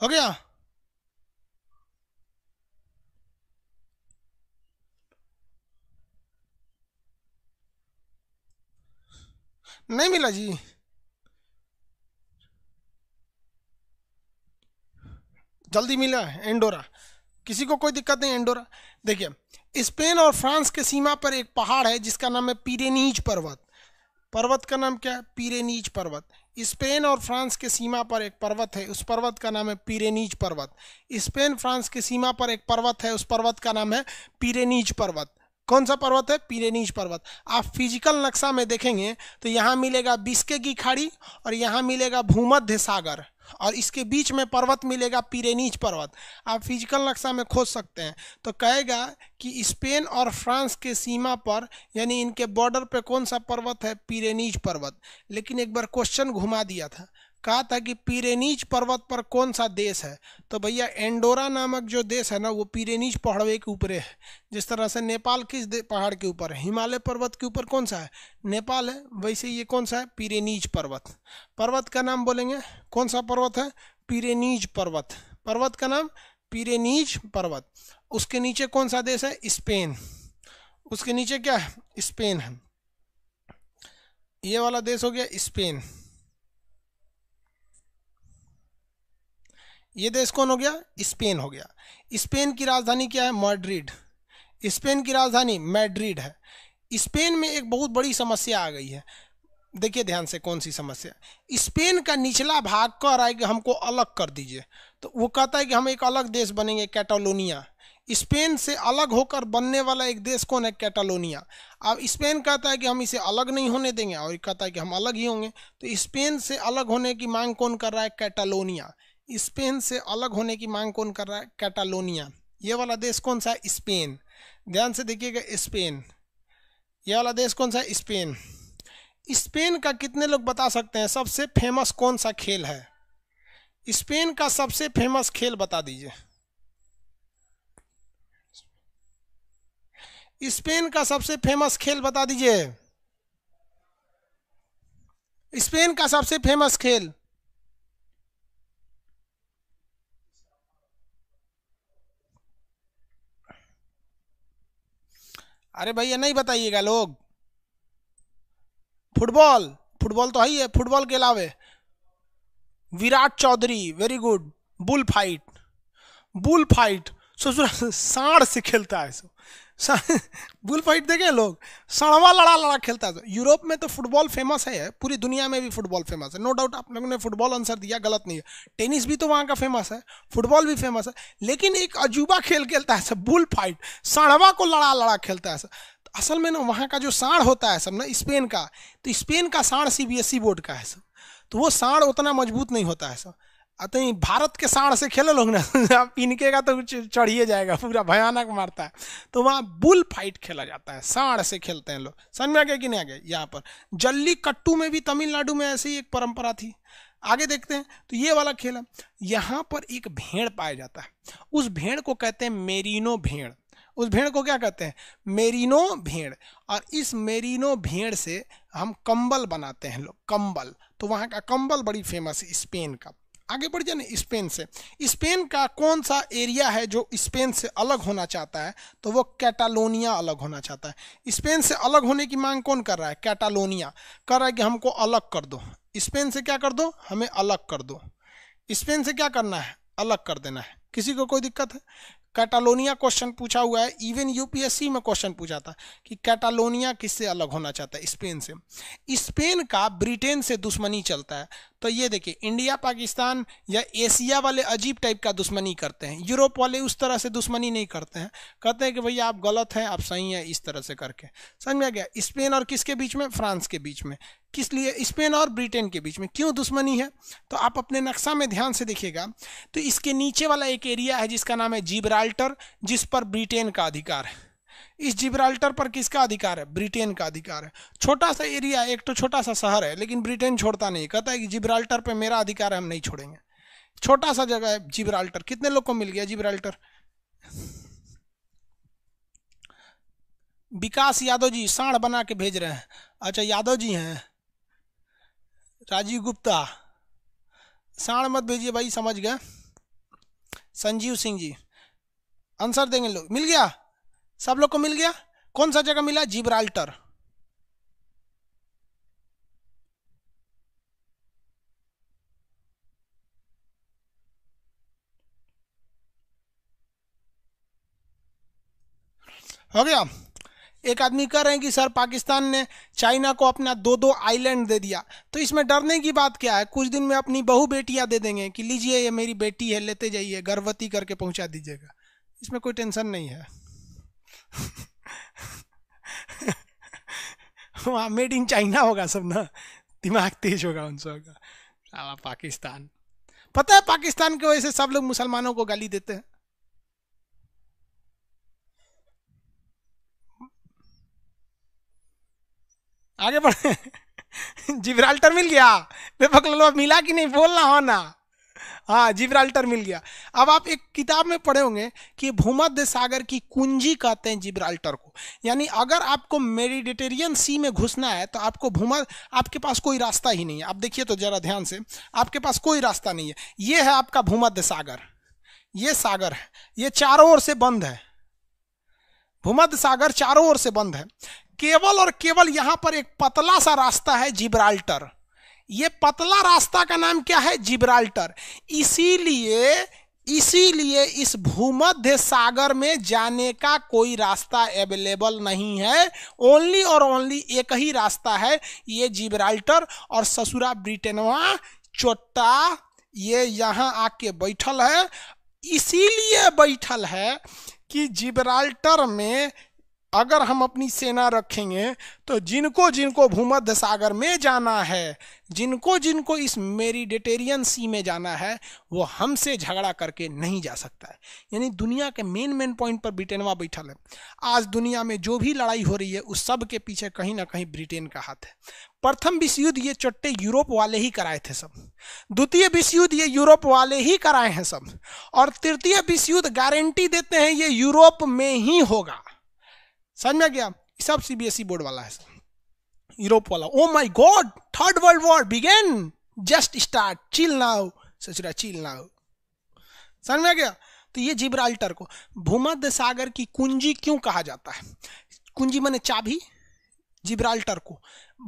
हो गया नहीं मिला जी जल्दी मिला है एंडोरा किसी को कोई दिक्कत नहीं एंडोरा देखिए स्पेन और फ्रांस के सीमा पर एक पहाड़ है जिसका नाम है पीरेनीज पर्वत पर्वत का नाम क्या है पीरेनीज पर्वत स्पेन और फ्रांस के सीमा पर एक पर्वत है उस पर्वत का नाम है पीरेनीज पर्वत स्पेन फ्रांस की सीमा पर एक पर्वत है उस पर्वत का नाम है पीरेनीज पर्वत कौन सा पर्वत है पीरेनीज पर्वत आप फिजिकल नक्शा में देखेंगे तो यहाँ मिलेगा बिस्के की खाड़ी और यहाँ मिलेगा भूमध्य सागर और इसके बीच में पर्वत मिलेगा पीरेनीज पर्वत आप फिजिकल नक्शा में खोज सकते हैं तो कहेगा कि स्पेन और फ्रांस के सीमा पर यानी इनके बॉर्डर पे कौन सा पर्वत है पीरेनीज पर्वत लेकिन एक बार क्वेश्चन घुमा दिया था कहा था कि पीरेनीज पर्वत पर कौन सा देश है तो भैया एंडोरा नामक जो देश है ना वो पीरेनीज पहाड़वे के ऊपर है जिस तरह से नेपाल किस पहाड़ के ऊपर है हिमालय पर्वत के ऊपर कौन सा है नेपाल है वैसे ये कौन सा है पीरेनीज पर्वत पर्वत का नाम बोलेंगे कौन सा पर्वत है पीरेनीज पर्वत पर्वत का नाम पीरेनीज पर्वत उसके नीचे कौन सा देश है स्पेन उसके नीचे क्या है स्पेन है ये वाला देश हो गया स्पेन ये देश कौन हो गया स्पेन हो गया स्पेन की राजधानी क्या है मैड्रिड स्पेन की राजधानी मैड्रिड है स्पेन में एक बहुत बड़ी समस्या आ गई है देखिए ध्यान से कौन सी समस्या स्पेन का निचला भाग कह रहा है कि हमको अलग कर दीजिए तो वो कहता है कि हम एक अलग देश बनेंगे कैटालोनिया स्पेन से अलग होकर बनने वाला एक देश कौन है कैटालोनिया अब स्पेन कहता है कि हम इसे अलग नहीं होने देंगे और कहता है कि हम अलग ही होंगे तो स्पेन से अलग होने की मांग कौन कर रहा है कैटालोनिया स्पेन से अलग होने की मांग कौन कर रहा है कैटालोनिया ये वाला देश कौन सा है स्पेन ध्यान से देखिएगा स्पेन ये वाला देश कौन सा है स्पेन स्पेन का कितने लोग बता सकते हैं सबसे फेमस कौन सा खेल है स्पेन का सबसे फेमस खेल बता दीजिए स्पेन का सबसे फेमस खेल बता दीजिए स्पेन का सबसे फेमस खेल अरे भैया नहीं बताइएगा लोग फुटबॉल फुटबॉल तो है ही है फुटबॉल के अलावे Virat Chaudhary very good bull fight bull fight ससुराल सांड से खेलता है सो बुल फाइट देखे लोग सड़वा लड़ा लड़ा खेलता है यूरोप में तो फुटबॉल फेमस है पूरी दुनिया में भी फुटबॉल फेमस है नो डाउट आप लोगों ने फुटबॉल आंसर दिया गलत नहीं है टेनिस भी तो वहाँ का फेमस है फुटबॉल भी फेमस है लेकिन एक अजूबा खेल खेलता है सब बुल फाइट सड़वा को लड़ा लड़ा खेलता है सर तो असल में ना वहाँ का जो साढ़ होता है सब ना स्पेन का तो स्पेन का साढ़ सी e बोर्ड का है सब तो वो साढ़ उतना मजबूत नहीं होता है सर अत भारत के साढ़ से खेले लोग ना [laughs] पिनकेगा तो चढ़िए जाएगा पूरा भयानक मारता है तो वहाँ बुल फाइट खेला जाता है साढ़ से खेलते हैं लोग समझ में आ गया कि नहीं आ गया यहाँ पर जल्ली कट्टू में भी तमिलनाडु में ऐसी एक परंपरा थी आगे देखते हैं तो ये वाला खेल है यहाँ पर एक भेड़ पाया जाता है उस भेड़ को कहते हैं मेरिनो भेड़ उस भेड़ को क्या कहते हैं मेरिनो भेड़ और इस मेरिनो भेड़ से हम कंबल बनाते हैं लोग कंबल तो वहाँ का कंबल बड़ी फेमस है स्पेन का आगे बढ़ जाए स्पेन से स्पेन का कौन सा एरिया है जो स्पेन से अलग होना चाहता है तो वो कैटालोनिया अलग होना चाहता है स्पेन से अलग होने की मांग कौन कर रहा है कैटालोनिया कर रहा है कि हमको अलग कर दो स्पेन से क्या कर दो हमें अलग कर दो स्पेन से क्या करना है अलग कर देना है किसी को कोई दिक्कत है कैटालोनिया क्वेश्चन पूछा हुआ है इवन यूपीएससी में क्वेश्चन पूछा था कि कैटालोनिया किससे अलग होना चाहता है स्पेन से स्पेन का ब्रिटेन से दुश्मनी चलता है तो ये देखिए इंडिया पाकिस्तान या एशिया वाले अजीब टाइप का दुश्मनी करते हैं यूरोप वाले उस तरह से दुश्मनी नहीं करते हैं कहते हैं कि भैया आप गलत हैं आप सही हैं इस तरह से करके समझ में आ गया स्पेन और किसके बीच में फ्रांस के बीच में किस लिए स्पेन और ब्रिटेन के बीच में क्यों दुश्मनी है तो आप अपने नक्शा में ध्यान से देखिएगा तो इसके नीचे वाला एक एरिया है जिसका नाम है जिब्राल्टर जिस पर ब्रिटेन का अधिकार है इस जिब्राल्टर पर किसका अधिकार है ब्रिटेन का अधिकार है छोटा सा एरिया एक तो छोटा सा शहर है लेकिन ब्रिटेन छोड़ता नहीं कहता है कि जिब्राल्टर पर मेरा अधिकार है हम नहीं छोड़ेंगे छोटा सा जगह है जिब्राल्टर कितने लोग को मिल गया जिब्राल्टर विकास यादव जी साढ़ बना के भेज रहे हैं अच्छा यादव जी हैं राजीव गुप्ता साढ़ मत भेजिए भाई समझ गए संजीव सिंह जी आंसर देंगे लोग मिल गया सब लोग को मिल गया कौन सा जगह मिला जिब्राल्टर हो गया एक आदमी कह रहे हैं कि सर पाकिस्तान ने चाइना को अपना दो दो आइलैंड दे दिया तो इसमें डरने की बात क्या है कुछ दिन में अपनी बहू बेटियां दे देंगे कि लीजिए ये मेरी बेटी है लेते जाइए गर्भवती करके पहुंचा दीजिएगा इसमें कोई टेंशन नहीं है [laughs] वहाँ मेड इन चाइना होगा सब ना दिमाग तेज होगा उन सबका पाकिस्तान पता है पाकिस्तान की वजह से सब लोग मुसलमानों को गाली देते हैं आगे बढ़े जिब्राल्टर मिल गया दीपक लो मिला कि नहीं बोलना हो हाँ ना हाँ जिब्राल्टर मिल गया अब आप एक किताब में पढ़े होंगे कि भूमध्य सागर की कुंजी कहते हैं जिब्राल्टर को यानी अगर आपको मेडिटेरियन सी में घुसना है तो आपको भूमध आपके पास कोई रास्ता ही नहीं है आप देखिए तो जरा ध्यान से आपके पास कोई रास्ता नहीं है ये है आपका भूमध्य सागर ये सागर है ये चारों ओर से बंद है भूमध्य सागर चारों ओर से बंद है केवल और केवल यहां पर एक पतला सा रास्ता है जिब्राल्टर ये पतला रास्ता का नाम क्या है जिब्राल्टर इसीलिए इसीलिए इस भूमध्य सागर में जाने का कोई रास्ता अवेलेबल नहीं है ओनली और ओनली एक ही रास्ता है ये जिब्राल्टर और ससुरा ब्रिटेनवा चोट्टा ये यहाँ आके बैठल है इसीलिए बैठल है कि जिब्राल्टर में अगर हम अपनी सेना रखेंगे तो जिनको जिनको भूमध्य सागर में जाना है जिनको जिनको इस मेरिडेटेरियन सी में जाना है वो हमसे झगड़ा करके नहीं जा सकता है यानी दुनिया के मेन मेन पॉइंट पर ब्रिटेनवा बैठल है आज दुनिया में जो भी लड़ाई हो रही है उस सब के पीछे कहीं ना कहीं ब्रिटेन का हाथ है प्रथम विश्व युद्ध ये चट्टे यूरोप वाले ही कराए थे सब द्वितीय विश्व युद्ध ये यूरोप वाले ही कराए हैं सब और तृतीय विश्व युद्ध गारंटी देते हैं ये यूरोप में ही होगा समझ में गया सब सीबीएसई बोर्ड e वाला है यूरोप वाला oh my God third world war began just start chill now सोच चिल नाउ समझ में गया तो ये जिब्राल्टर को भूमध्य सागर की कुंजी क्यों कहा जाता है कुंजी मैंने चाबी जिब्राल्टर को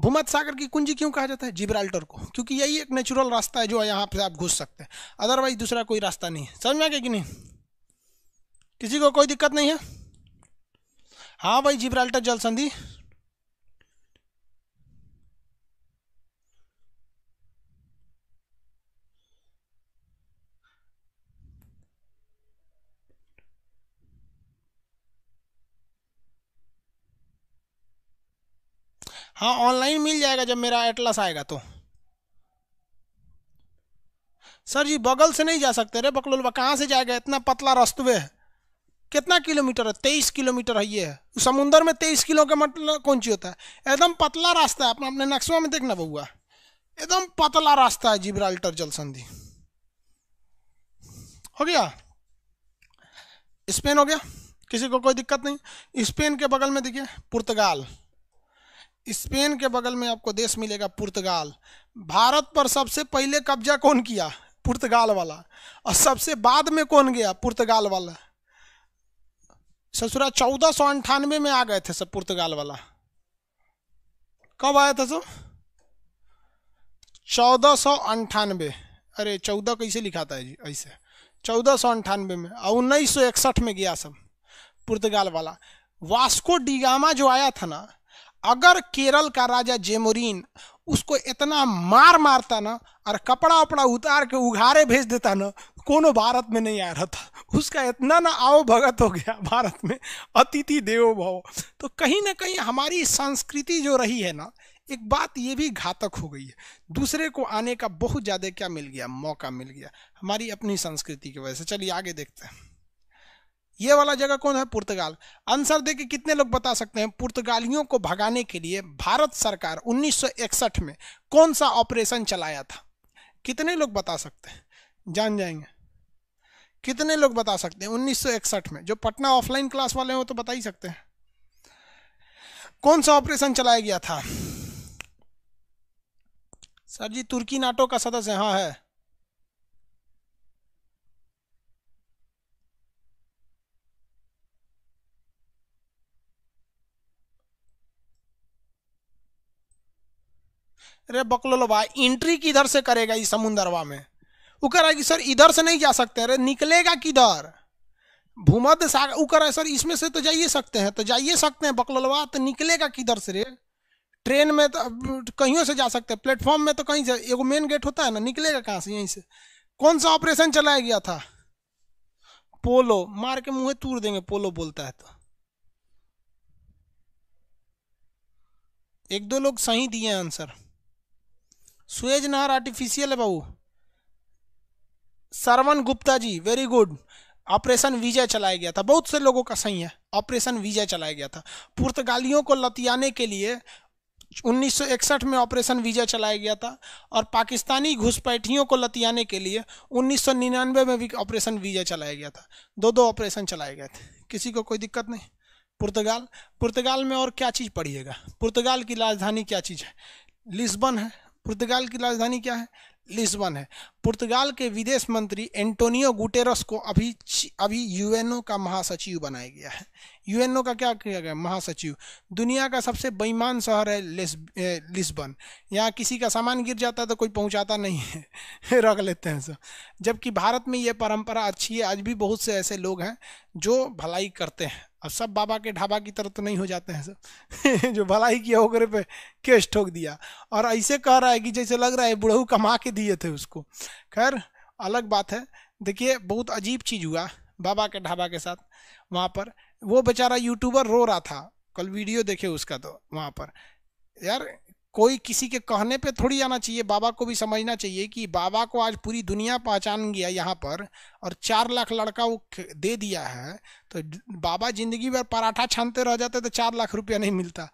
भूमध्य सागर की कुंजी क्यों कहा जाता है जिब्राल्टर को क्योंकि यही एक नेचुरल रास्ता है जो यहाँ पे आप घुस सकते हैं अदरवाइज दूसरा कोई रास्ता नहीं है समझ में आ गया कि नहीं किसी को कोई दिक्कत नहीं है हाँ भाई जिब्राल्टर जल संधि हाँ ऑनलाइन मिल जाएगा जब मेरा एटलस आएगा तो सर जी बगल से नहीं जा सकते रे बकलोलवा कहाँ से जाएगा इतना पतला रस्तवे है कितना किलोमीटर है तेईस किलोमीटर है ये समुंदर में तेईस किलो का मतलब कौन सी होता है एकदम पतला रास्ता है अपना अपने नक्शा में देखना बउआ एकदम पतला रास्ता है जिब्राल्टर जल संधि हो गया स्पेन हो गया किसी को कोई दिक्कत नहीं स्पेन के बगल में देखिए पुर्तगाल स्पेन के बगल में आपको देश मिलेगा पुर्तगाल भारत पर सबसे पहले कब्जा कौन किया पुर्तगाल वाला और सबसे बाद में कौन गया पुर्तगाल वाला ससुरा चौदह सौ अंठानवे में आ गए थे सब पुर्तगाल वाला कब आया था सब चौदह सौ अंठानवे अरे चौदह कैसे लिखा था जी ऐसे चौदह सौ अंठानवे में और उन्नीस सौ इकसठ में गया सब पुर्तगाल वाला वास्को डिगामा जो आया था ना अगर केरल का राजा जेमोरिन उसको इतना मार मारता ना और कपड़ा उपड़ा उतार के उघारे भेज देता ना कोनो भारत में नहीं आ रहा था उसका इतना ना आओ भगत हो गया भारत में अतिथि देवो भव तो कहीं ना कहीं हमारी संस्कृति जो रही है ना एक बात ये भी घातक हो गई है दूसरे को आने का बहुत ज़्यादा क्या मिल गया मौका मिल गया हमारी अपनी संस्कृति की वजह से चलिए आगे देखते हैं ये वाला जगह कौन है पुर्तगाल आंसर देके कितने लोग बता सकते हैं पुर्तगालियों को भगाने के लिए भारत सरकार 1961 में कौन सा ऑपरेशन चलाया था कितने लोग बता सकते हैं जान जाएंगे कितने लोग बता सकते हैं 1961 में जो पटना ऑफलाइन क्लास वाले हो तो बता ही सकते हैं कौन सा ऑपरेशन चलाया गया था सर जी तुर्की नाटो का सदस्य हाँ है अरे बकलो लो भाई इंट्री किधर से करेगा इस समुंदरवा में वो कह रहा है कि सर इधर से नहीं जा सकते अरे निकलेगा किधर भूमध्य सागर वो कह रहा है सर इसमें से तो जाइए सकते हैं तो जाइए सकते हैं बकलवा तो निकलेगा किधर से रे ट्रेन में तो कहीं से जा सकते हैं प्लेटफॉर्म में तो कहीं से एगो मेन गेट होता है ना निकलेगा कहाँ से यहीं से कौन सा ऑपरेशन चलाया गया था पोलो मार के मुंह तूर देंगे पोलो बोलता है तो एक दो लोग सही दिए आंसर सुएज नहर आर्टिफिशियल है बाबू Sarvan Gupta ji very good operation Vijay चलाया गया था बहुत से लोगों का सही है ऑपरेशन विजय चलाया गया था पुर्तगालियों को लतियाने के लिए 1961 में ऑपरेशन विजय चलाया गया था और पाकिस्तानी घुसपैठियों को लतियाने के लिए 1999 में भी ऑपरेशन विजय चलाया गया था दो दो ऑपरेशन चलाए गए थे किसी को कोई दिक्कत नहीं पुर्तगाल पुर्तगाल में और क्या चीज़ पढ़िएगा पुर्तगाल की राजधानी क्या चीज़ है लिस्बन है पुर्तगाल की राजधानी क्या है लिस्बन है पुर्तगाल के विदेश मंत्री एंटोनियो गुटेरस को अभी अभी यूएनओ का महासचिव बनाया गया है यूएनओ का क्या किया गया महासचिव दुनिया का सबसे बेईमान शहर है लिस्बन यहाँ किसी का सामान गिर जाता है तो कोई पहुँचाता नहीं है [laughs] रख लेते हैं सब जबकि भारत में ये परंपरा अच्छी है आज भी बहुत से ऐसे लोग हैं जो भलाई करते हैं अब सब बाबा के ढाबा की तरफ तो नहीं हो जाते हैं सब [laughs] जो भलाई किया होकर पे केस ठोक दिया और ऐसे कह रहा है कि जैसे लग रहा है बुढ़ऊ कमा के दिए थे उसको खैर अलग बात है देखिए बहुत अजीब चीज़ हुआ बाबा के ढाबा के साथ वहाँ पर वो बेचारा यूट्यूबर रो रहा था कल वीडियो देखे उसका तो वहाँ पर यार कोई किसी के कहने पे थोड़ी आना चाहिए बाबा को भी समझना चाहिए कि बाबा को आज पूरी दुनिया पहचान गया यहाँ पर और चार लाख लड़का वो दे दिया है तो बाबा जिंदगी भर पराठा छानते रह जाते तो चार लाख रुपया नहीं मिलता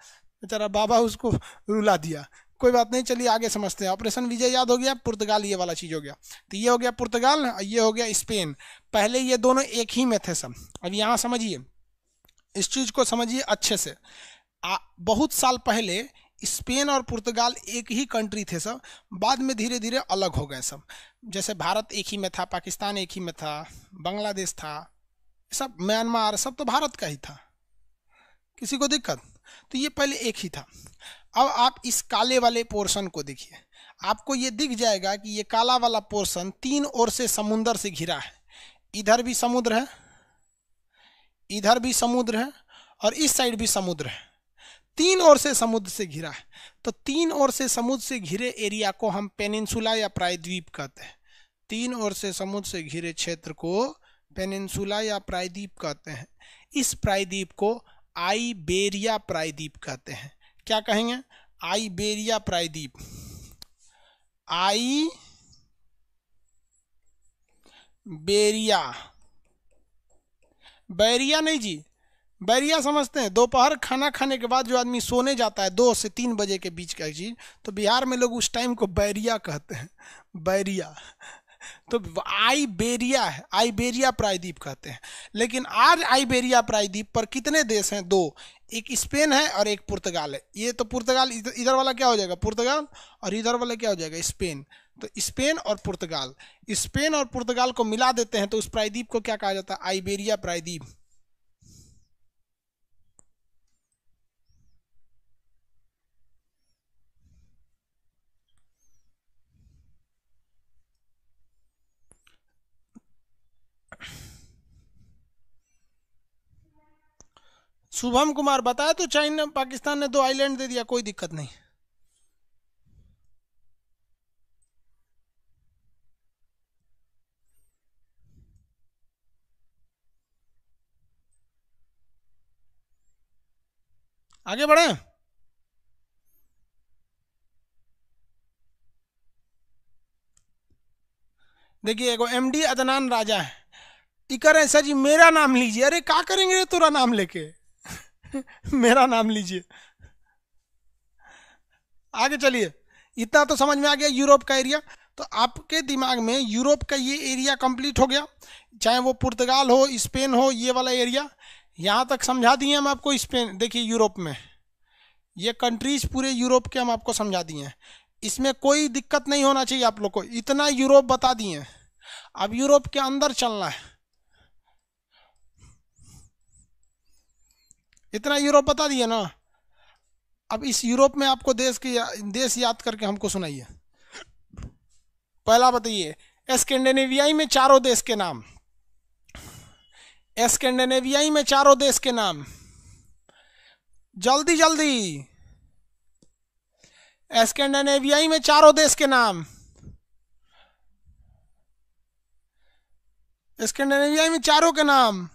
बेचारा बाबा उसको रुला दिया कोई बात नहीं चलिए आगे समझते हैं ऑपरेशन विजय याद हो गया पुर्तगाल ये वाला चीज़ हो गया तो ये हो गया पुर्तगाल ये हो गया स्पेन पहले ये दोनों एक ही में थे सब अब यहाँ समझिए इस चीज़ को समझिए अच्छे से आ, बहुत साल पहले स्पेन और पुर्तगाल एक ही कंट्री थे सब बाद में धीरे धीरे अलग हो गए सब जैसे भारत एक ही में था पाकिस्तान एक ही में था बांग्लादेश था सब म्यांमार सब तो भारत का ही था किसी को दिक्कत तो ये पहले एक ही था अब आप इस काले वाले पोर्शन को देखिए आपको ये दिख जाएगा कि ये काला वाला पोर्शन तीन ओर से समुंदर से घिरा है इधर भी समुद्र है इधर भी समुद्र है और इस साइड भी समुद्र है तीन ओर से समुद्र से घिरा है तो तीन ओर से समुद्र से घिरे एरिया को हम पेनिनसुला या प्रायद्वीप कहते हैं तीन ओर से समुद्र से घिरे क्षेत्र को पेनिनसुला या प्रायद्वीप कहते हैं इस प्रायद्वीप को आइबेरिया प्रायद्वीप कहते हैं क्या कहेंगे आइबेरिया प्रायद्वीप आई बेरिया बैरिया नहीं जी बैरिया समझते हैं दोपहर खाना खाने के बाद जो आदमी सोने जाता है दो से तीन बजे के बीच का चीज़ तो बिहार में लोग उस टाइम को बैरिया कहते हैं बैरिया तो आइबेरिया है आइबेरिया प्रायद्वीप कहते हैं लेकिन आज आइबेरिया प्रायद्वीप पर कितने देश हैं दो एक स्पेन है और एक पुर्तगाल है ये तो पुर्तगाल इधर इधर वाला क्या हो जाएगा पुर्तगाल और इधर वाला क्या हो जाएगा स्पेन तो स्पेन और पुर्तगाल स्पेन और पुर्तगाल को मिला देते हैं तो उस प्रायद्वीप को क्या कहा जाता है आइबेरिया प्रायद्वीप शुभम कुमार बताया तो चाइना पाकिस्तान ने दो आइलैंड दे दिया कोई दिक्कत नहीं आगे बढ़े देखिए एम एमडी अदनान राजा है इकर है सर जी मेरा नाम लीजिए अरे क्या करेंगे तुरा नाम लेके [laughs] मेरा नाम लीजिए आगे चलिए इतना तो समझ में आ गया यूरोप का एरिया तो आपके दिमाग में यूरोप का ये एरिया कंप्लीट हो गया चाहे वो पुर्तगाल हो स्पेन हो ये वाला एरिया यहाँ तक समझा दिए हम आपको स्पेन देखिए यूरोप में ये कंट्रीज पूरे यूरोप के हम आपको समझा दिए हैं इसमें कोई दिक्कत नहीं होना चाहिए आप लोग को इतना यूरोप बता दिए अब यूरोप के अंदर चलना है इतना यूरोप बता दिया ना अब इस यूरोप में आपको देश की देश याद करके हमको सुनाइए पहला बताइए एस्केंडेनेवियाई में चारों देश के नाम एस्केंडेनेवियाई में चारों देश के नाम जल्दी जल्दी एस्केंडेनेवियाई में चारों देश के नाम एस्केंडेनेवियाई में चारों के नाम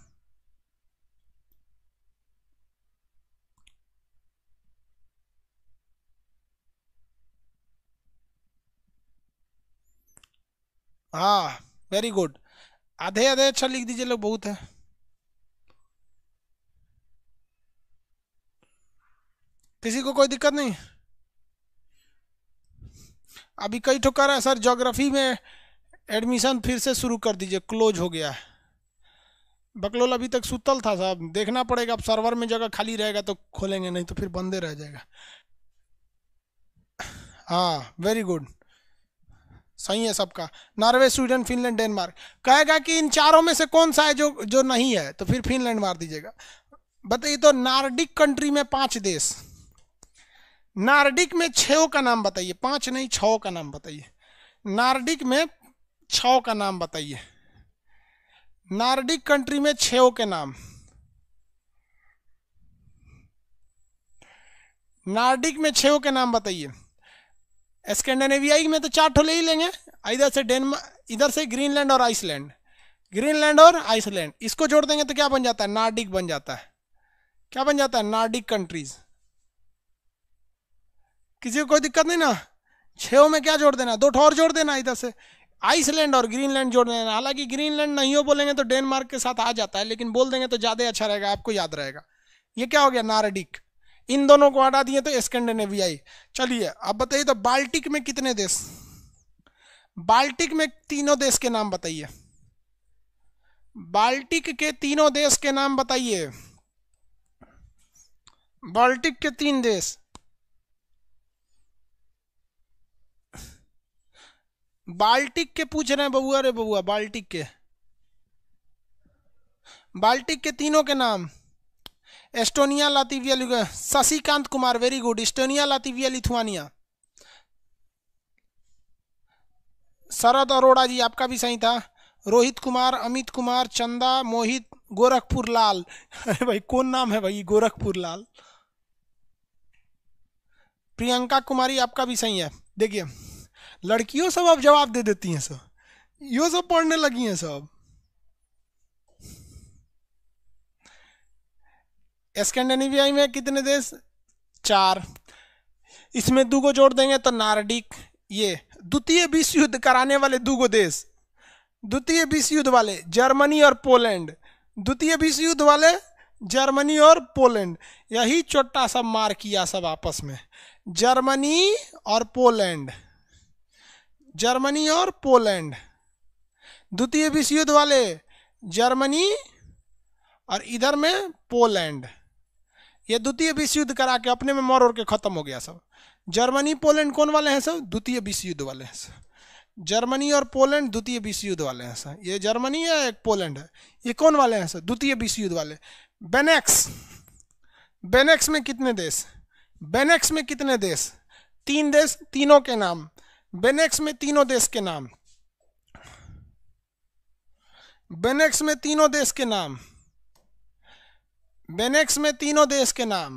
हाँ वेरी गुड आधे आधे अच्छा लिख दीजिए लोग बहुत है किसी को कोई दिक्कत नहीं अभी कई ठो कर है सर जोग्राफी में एडमिशन फिर से शुरू कर दीजिए क्लोज हो गया है बकलोल अभी तक सुतल था साहब देखना पड़ेगा अब सर्वर में जगह खाली रहेगा तो खोलेंगे नहीं तो फिर बंदे रह जाएगा हाँ वेरी गुड सही है सबका नॉर्वे स्वीडन फिनलैंड डेनमार्क कहेगा कि इन चारों में से कौन सा है जो जो नहीं है तो फिर फिनलैंड मार दीजिएगा बताइए तो नार्डिक कंट्री में पांच देश नार्डिक में छो का नाम बताइए पांच नहीं छो का नाम बताइए नार्डिक में छो का नाम बताइए नार्डिक कंट्री में छो के नाम नार्डिक में छो के नाम बताइए स्कैंडिनेवियाई में तो चार ठो ले ही लेंगे इधर से डेनमार्क इधर से ग्रीनलैंड और आइसलैंड ग्रीनलैंड और आइसलैंड इसको जोड़ देंगे तो क्या बन जाता है नार्डिक बन जाता है क्या बन जाता है नार्डिक कंट्रीज किसी को कोई दिक्कत नहीं ना छो में क्या जोड़ देना दो ठो और जोड़ देना इधर से आइसलैंड और ग्रीनलैंड जोड़ देना हालांकि ग्रीनलैंड नहीं हो बोलेंगे तो डेनमार्क के साथ आ जाता है लेकिन बोल देंगे तो ज़्यादा अच्छा रहेगा आपको याद रहेगा ये क्या हो गया नार्डिक इन दोनों को हटा दिए तो स्कैंडिनेवियाई चलिए अब बताइए तो बाल्टिक में कितने देश बाल्टिक में तीनों देश के नाम बताइए बाल्टिक के तीनों देश के नाम बताइए बाल्टिक के तीन देश बाल्टिक के पूछ रहे हैं बबुआ रे बबुआ बाल्टिक के बाल्टिक के तीनों के नाम Estonia Latvia Shashikant Kumar very good Estonia Latvia Lithuania Sharad Arora ji आपका भी सही था रोहित कुमार अमित कुमार चंदा मोहित गोरखपुर लाल [laughs] अरे भाई कौन नाम है भाई गोरखपुर लाल प्रियंका कुमारी आपका भी सही है देखिए लड़कियों सब अब जवाब दे देती हैं सब यो सब पढ़ने लगी हैं सब स्कैंडिनेविया में कितने देश चार इसमें दो को जोड़ देंगे तो नार्डिक ये द्वितीय विश्व युद्ध कराने वाले दो देश द्वितीय विश्व युद्ध वाले जर्मनी और पोलैंड द्वितीय विश्व युद्ध वाले जर्मनी और पोलैंड यही चोटा सब मार किया सब आपस में जर्मनी और पोलैंड जर्मनी और पोलैंड द्वितीय विश्व युद्ध वाले जर्मनी और इधर में पोलैंड ये द्वितीय विश्व युद्ध करा के अपने में मर और के खत्म हो गया सब जर्मनी पोलैंड कौन वाले हैं सब द्वितीय विश्व युद्ध वाले हैं सब जर्मनी और पोलैंड द्वितीय विश्व युद्ध वाले हैं सर ये जर्मनी है एक पोलैंड है ये कौन वाले हैं सर द्वितीय विश्व युद्ध वाले बेनेक्स बेनेक्स में कितने देश बेनेक्स में कितने देश तीन देश तीनों के नाम बेनेक्स में तीनों देश के नाम बेनेक्स में तीनों देश के नाम बेनेक्स में तीनों देश के नाम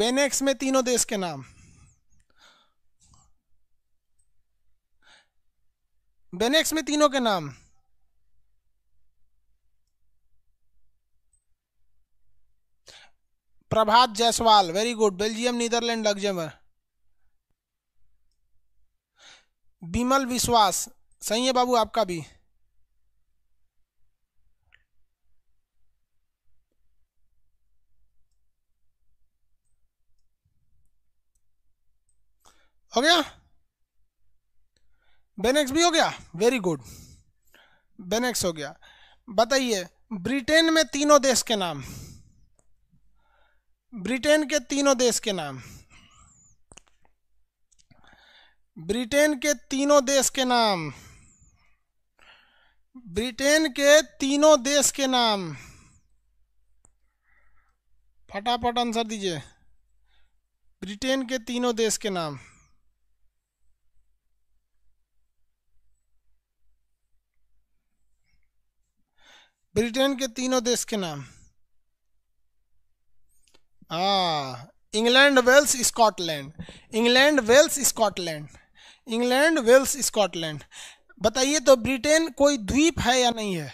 बेनेक्स में तीनों देश के नाम बेनेक्स में तीनों के नाम Prabhat Jaiswal very good Belgium Netherland Luxembourg Bimal Vishwas सही है बाबू आपका भी हो गया बेनेक्स भी हो गया वेरी गुड बेनेक्स हो गया बताइए ब्रिटेन में तीनों देश के नाम ब्रिटेन के तीनों देश के नाम ब्रिटेन के तीनों देश के नाम ब्रिटेन के तीनों देश के नाम फटाफट आंसर दीजिए ब्रिटेन के तीनों देश के नाम ब्रिटेन के तीनों देश के नाम हाँ England Wales Scotland England Wales Scotland England Wales Scotland बताइए तो ब्रिटेन कोई द्वीप है या नहीं है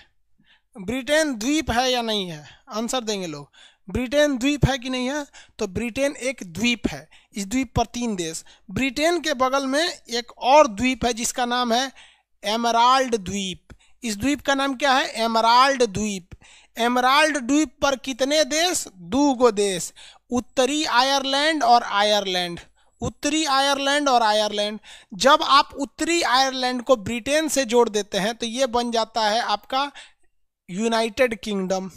ब्रिटेन द्वीप है या नहीं है आंसर देंगे लोग ब्रिटेन द्वीप है कि नहीं है तो ब्रिटेन एक द्वीप है इस द्वीप पर तीन देश ब्रिटेन के बगल में एक और द्वीप है जिसका नाम है एमराल्ड द्वीप इस द्वीप का नाम क्या है एमराल्ड द्वीप एमराल्ड द्वीप पर कितने देश दू गो देश उत्तरी आयरलैंड और आयरलैंड उत्तरी आयरलैंड और आयरलैंड जब आप उत्तरी आयरलैंड को ब्रिटेन से जोड़ देते हैं तो ये बन जाता है आपका यूनाइटेड किंगडम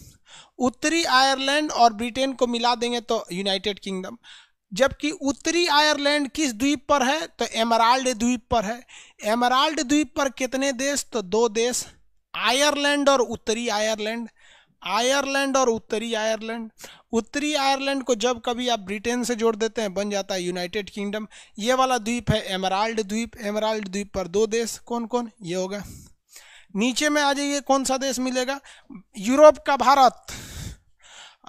उत्तरी आयरलैंड और ब्रिटेन को मिला देंगे तो यूनाइटेड किंगडम जबकि उत्तरी आयरलैंड किस द्वीप पर है तो एमराल्ड द्वीप पर है एमराल्ड द्वीप पर कितने देश तो दो देश आयरलैंड और उत्तरी आयरलैंड आयरलैंड और उत्तरी आयरलैंड उत्तरी आयरलैंड को जब कभी आप ब्रिटेन से जोड़ देते हैं बन जाता है यूनाइटेड किंगडम ये वाला द्वीप है एमराल्ड द्वीप एमराल्ड द्वीप पर दो देश कौन कौन ये होगा नीचे में आ जाइए कौन सा देश मिलेगा यूरोप का भारत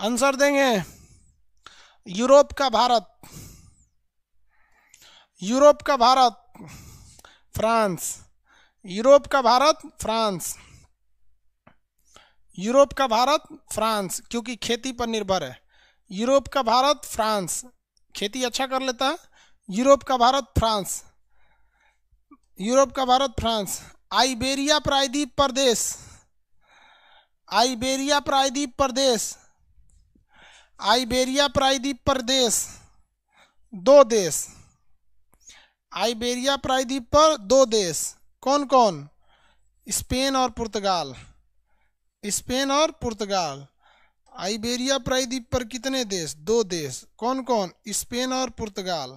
आंसर देंगे यूरोप का भारत यूरोप का भारत फ्रांस यूरोप का भारत फ्रांस यूरोप का भारत फ्रांस क्योंकि खेती पर निर्भर है यूरोप का भारत फ्रांस खेती अच्छा कर लेता है यूरोप का भारत फ्रांस यूरोप का भारत फ्रांस आइबेरिया प्रायद्वीप प्रदेश आइबेरिया प्रायद्वीप प्रदेश आइबेरिया प्रायद्वीप प्रदेश दो देश आइबेरिया प्रायद्वीप पर दो देश कौन कौन स्पेन और पुर्तगाल स्पेन और पुर्तगाल आइबेरिया प्रायद्वीप पर कितने देश दो देश कौन कौन स्पेन और पुर्तगाल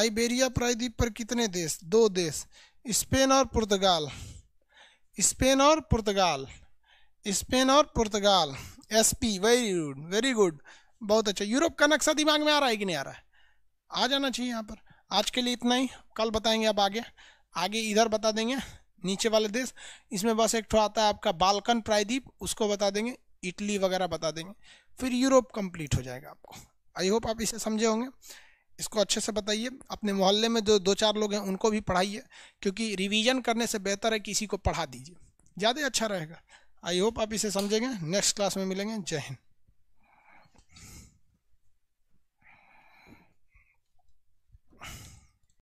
आइबेरिया प्रायद्वीप पर कितने देश दो देश स्पेन और पुर्तगाल स्पेन और पुर्तगाल स्पेन और Portugal S P very good very good बहुत अच्छा यूरोप का नक्शा दिमाग में आ रहा है कि नहीं आ रहा है आ जाना चाहिए यहाँ पर आज के लिए इतना ही कल बताएंगे अब आगे आगे इधर बता देंगे नीचे वाले देश इसमें बस एक ठो आता है आपका बालकन प्रायद्वीप उसको बता देंगे इटली वगैरह बता देंगे फिर यूरोप कंप्लीट हो जाएगा आपको आई होप आप इसे समझे होंगे इसको अच्छे से बताइए अपने मोहल्ले में जो दो चार लोग हैं उनको भी पढ़ाइए क्योंकि रिवीजन करने से बेहतर है किसी को पढ़ा दीजिए ज़्यादा अच्छा रहेगा आई होप आप इसे समझेंगे नेक्स्ट क्लास में मिलेंगे जय हिंद